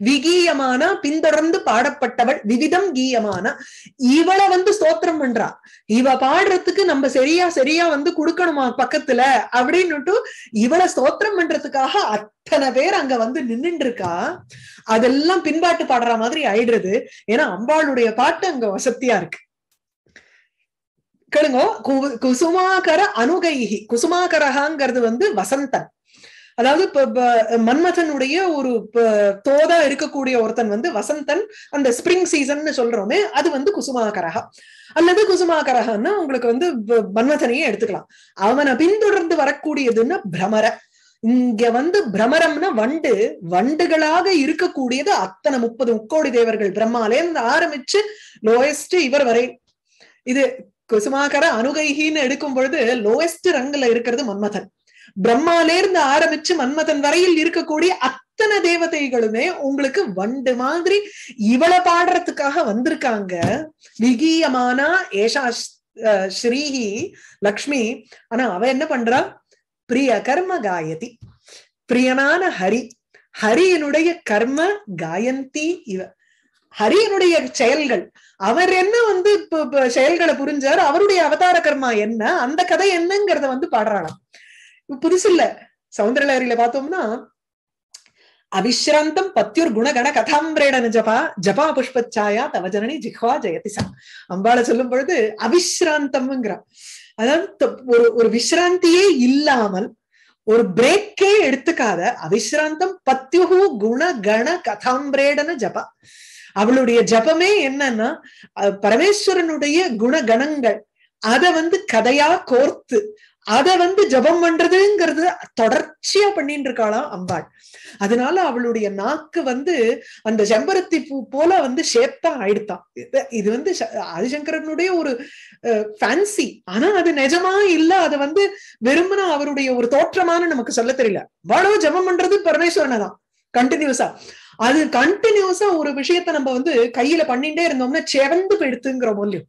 விகீயமான பின்தொடர்ந்து பாடப்பட்டவள் விவிதம் கீயமான இவளை வந்து ஸ்தோத்திரம் பண்றா இவ பாடுறதுக்கு நம்ம சரியா சரியா வந்து கொடுக்கணுமா பக்கத்துல அப்படின்னுட்டு இவளை ஸ்தோத்திரம் பண்றதுக்காக அத்தனை பேர் அங்க வந்து நின்னுட்டு இருக்கா அதெல்லாம் பின்பாட்டு பாடுற மாதிரி ஆயிடுறது ஏன்னா அம்பாளுடைய பாட்டு அங்க வசத்தியா இருக்கு கேளுங்க குசுமாகர அனுகைகி குசுமாகரகாங்கிறது வந்து வசந்தன் அதாவது மன்மதனுடைய ஒரு தோதா இருக்கக்கூடிய ஒருத்தன் வந்து வசந்தன் அந்த ஸ்பிரிங் சீசன் சொல்றோமே அது வந்து குசுமாகரகா அல்லது குசுமாகரகன்னா உங்களுக்கு வந்து மன்மதனையே எடுத்துக்கலாம் அவனை பின்தொடர்ந்து வரக்கூடியதுன்னா பிரமர இங்க வந்து பிரமரம்னா வண்டு வண்டுகளாக இருக்கக்கூடியது அத்தனை முப்பது முக்கோடி தேவர்கள் பிரம்மாலேருந்து ஆரம்பிச்சு லோயஸ்ட் இவர் வரை இது குசுமாகர அணுகைகின்னு எடுக்கும் பொழுது லோயஸ்ட் ரங்குல இருக்கிறது மன்மதன் பிரம்மாலேருந்து ஆரம்பிச்சு மன்மதன் வரையில் இருக்கக்கூடிய அத்தனை தேவதைகளுமே உங்களுக்கு வண்டு மாதிரி இவளை பாடுறதுக்காக வந்திருக்காங்க விகீயமானா ஏஷா ஸ்ரீஹி லக்ஷ்மி ஆனா அவ என்ன பண்றா பிரிய கர்ம காயதி பிரியனான ஹரி ஹரியனுடைய கர்ம காயந்தி இவ ஹரியனுடைய செயல்கள் அவர் என்ன வந்து செயல்களை புரிஞ்சார் அவருடைய அவதார கர்மா என்ன அந்த கதை என்னங்கிறத வந்து பாடுறாளாம் புதுசு இல்ல சவுந்தரலஹரியில பார்த்தோம்னா அவிஸ்ராந்தம் பத்தியுர் குணகண கதாம்பிரேட ஜபா ஜபா புஷ்பச்சாயா தவஜனி ஜனனி ஜிஹ்வா ஜெயதிசா அம்பாளை சொல்லும் பொழுது அவிஸ்ராந்தம்ங்கிற அதாவது ஒரு ஒரு விஸ்ராந்தியே இல்லாமல் ஒரு பிரேக்கே எடுத்துக்காத அவிஸ்ராந்தம் பத்யுகு குண கண கதாம்பிரேடன ஜபா அவளுடைய ஜபமே என்னன்னா பரமேஸ்வரனுடைய குணகணங்கள் அத வந்து கதையா கோர்த்து அத வந்து ஜபம் பண்றதுங்கிறது தொடர்ச்சியா பண்ணிட்டு இருக்காளாம் அம்பாள் அதனால அவளுடைய நாக்கு வந்து அந்த செம்பருத்தி பூ போல வந்து ஷேப்பா ஆயிடுத்தான் இது வந்து ஆதிசங்கரனுடைய ஒரு ஃபேன்சி ஆனா அது நிஜமா இல்ல அதை வந்து வெறுமனா அவருடைய ஒரு தோற்றமான நமக்கு சொல்ல தெரியல அவ்வளவு ஜபம் பண்றது பரமேஸ்வரனை தான் கண்டினியூஸா அது கண்டினியூஸா ஒரு விஷயத்த நம்ம வந்து கையில பண்ணிட்டே இருந்தோம்னா செவந்து போயிடுத்துங்கிற மூலியம்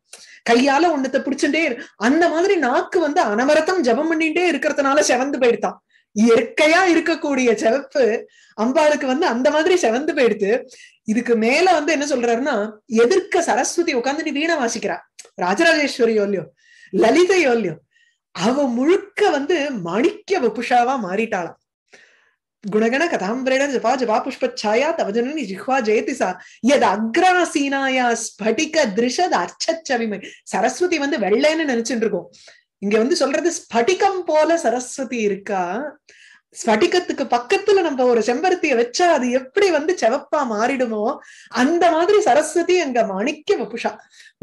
கையால ஒண்ணுத்த பிடிச்சுட்டே அந்த மாதிரி நாக்கு வந்து அனவரத்தம் ஜபம் பண்ணிட்டே இருக்கிறதுனால செவந்து போயிடுதான் இயற்கையா இருக்கக்கூடிய செவப்பு அம்பாளுக்கு வந்து அந்த மாதிரி செவந்து போயிடுத்து இதுக்கு மேல வந்து என்ன சொல்றாருன்னா எதிர்க்க சரஸ்வதி உட்காந்து நீ வீணை வாசிக்கிறா ராஜராஜேஸ்வரியோ இல்லையோ லலிதையோ இல்லையோ அவ முழுக்க வந்து மணிக்க புஷாவா மாறிட்டாளாம் गुणगण कथाम्ब्रेण जपा जपा पुष्पच्छाया तव जननी जिह्वा जयति सा यदग्रासीनाया ஸ்படிக திருஷத் அர்ச்சச்சவிமை சரஸ்வதி வந்து வெள்ளைன்னு நினைச்சுட்டு இருக்கோம் இங்க வந்து சொல்றது ஸ்படிகம் போல சரஸ்வதி இருக்கா ஸ்படிகத்துக்கு பக்கத்துல நம்ம ஒரு செம்பருத்திய வச்சா அது எப்படி வந்து செவப்பா மாறிடுமோ அந்த மாதிரி சரஸ்வதி அங்க மாணிக்க வப்புஷா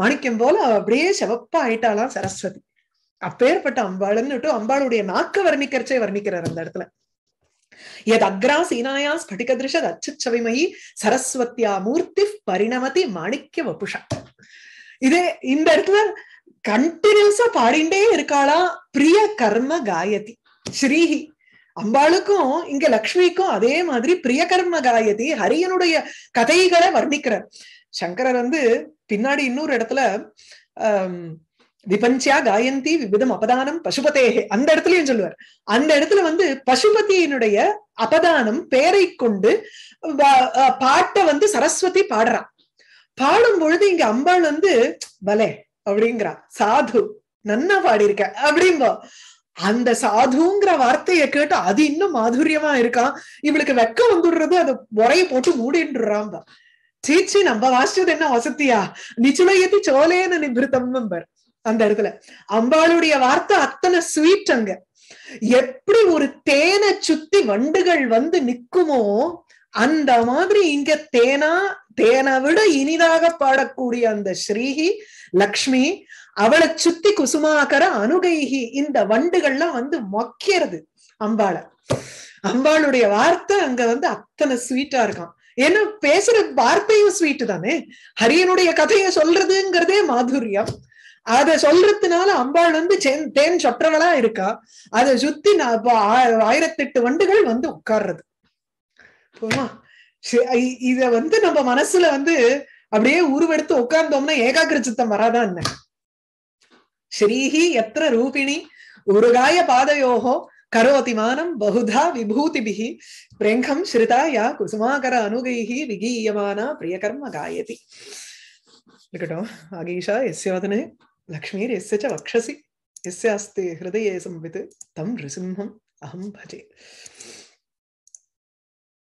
மாணிக்கம் போல அப்படியே செவப்பா ஆயிட்டாலாம் சரஸ்வதி அப்பேற்பட்ட அம்பாள்னுட்டு அம்பாளுடைய நாக்கு வர்ணிக்கிறச்சே வர்ணிக்கிறார் அந்த இடத்துல யதக்ராசீனாயா அச்சுச்சவிமயி சரஸ்வத்தியா மூர்த்தி பரிணமதி மாணிக்க வபுஷா இதே இந்த இடத்துல கண்டினியூஸா பாடிண்டே இருக்காளா பிரிய கர்ம காயதி ஸ்ரீஹி அம்பாளுக்கும் இங்க லக்ஷ்மிக்கும் அதே மாதிரி பிரிய கர்ம காயதி ஹரியனுடைய கதைகளை வர்ணிக்கிறார் சங்கரர் வந்து பின்னாடி இன்னொரு இடத்துல ஆஹ் விபஞ்சியா காயந்தி விபிதம் அபதானம் பசுபதேகே அந்த இடத்துலயும் சொல்லுவார் அந்த இடத்துல வந்து பசுபதியினுடைய அபதானம் பேரை கொண்டு பாட்டை வந்து சரஸ்வதி பாடுறான் பாடும் பொழுது இங்க அம்பாள் வந்து பலே அப்படிங்கிறா சாது நன்னா பாடியிருக்க அப்படிங்கோ அந்த சாதுங்கிற வார்த்தையை கேட்டு அது இன்னும் மாதுரியமா இருக்கான் இவளுக்கு வெக்கம் வந்துடுறது அது முறைய போட்டு மூடின்றான் சீச்சி நம்ம வாசிச்சது என்ன வசத்தியா நிச்சுலயத்தி சோலேன நிபிருத்தம் நம்பர் அந்த இடத்துல அம்பாளுடைய வார்த்தை அத்தனை ஸ்வீட் அங்க எப்படி ஒரு தேனை சுத்தி வண்டுகள் வந்து நிக்குமோ அந்த மாதிரி இங்க தேனா தேனை விட இனிதாக பாடக்கூடிய அந்த ஸ்ரீஹி லக்ஷ்மி அவளை சுத்தி குசுமாகர அனுகைகி இந்த வண்டுகள்லாம் வந்து மொக்கிறது அம்பாள அம்பாளுடைய வார்த்தை அங்க வந்து அத்தனை ஸ்வீட்டா இருக்கான் ஏன்னா பேசுற வார்த்தையும் ஸ்வீட்டு தானே ஹரியனுடைய கதையை சொல்றதுங்கிறதே மாதுரியம் அத சொல்றதுனால அம்பாள் வந்து தேன் சொற்றவளா இருக்கா அதை சுத்தி ஆயிரத்தெட்டு வண்டுகள் வந்து உட்கார்றது இத வந்து நம்ம மனசுல வந்து அப்படியே உருவெடுத்து உட்கார்ந்தோம்னா ஏகாகிர சித்தம் வராதான் என்ன ஸ்ரீஹி எத்திர ரூபிணி உருகாய பாதையோகோ கரோதி மானம் பகுதா விபூதிபிகி பிரேங்கம் ஸ்ருதாயா யா குசுமாகர அனுகைஹி விகீயமானா பிரியகர்ம காயதி இருக்கட்டும் அகீஷா எஸ் लक्ष्मीर्यस्य च वक्षसि अस्ति हृदये संवित् तं नृसिंहम् अहं भजे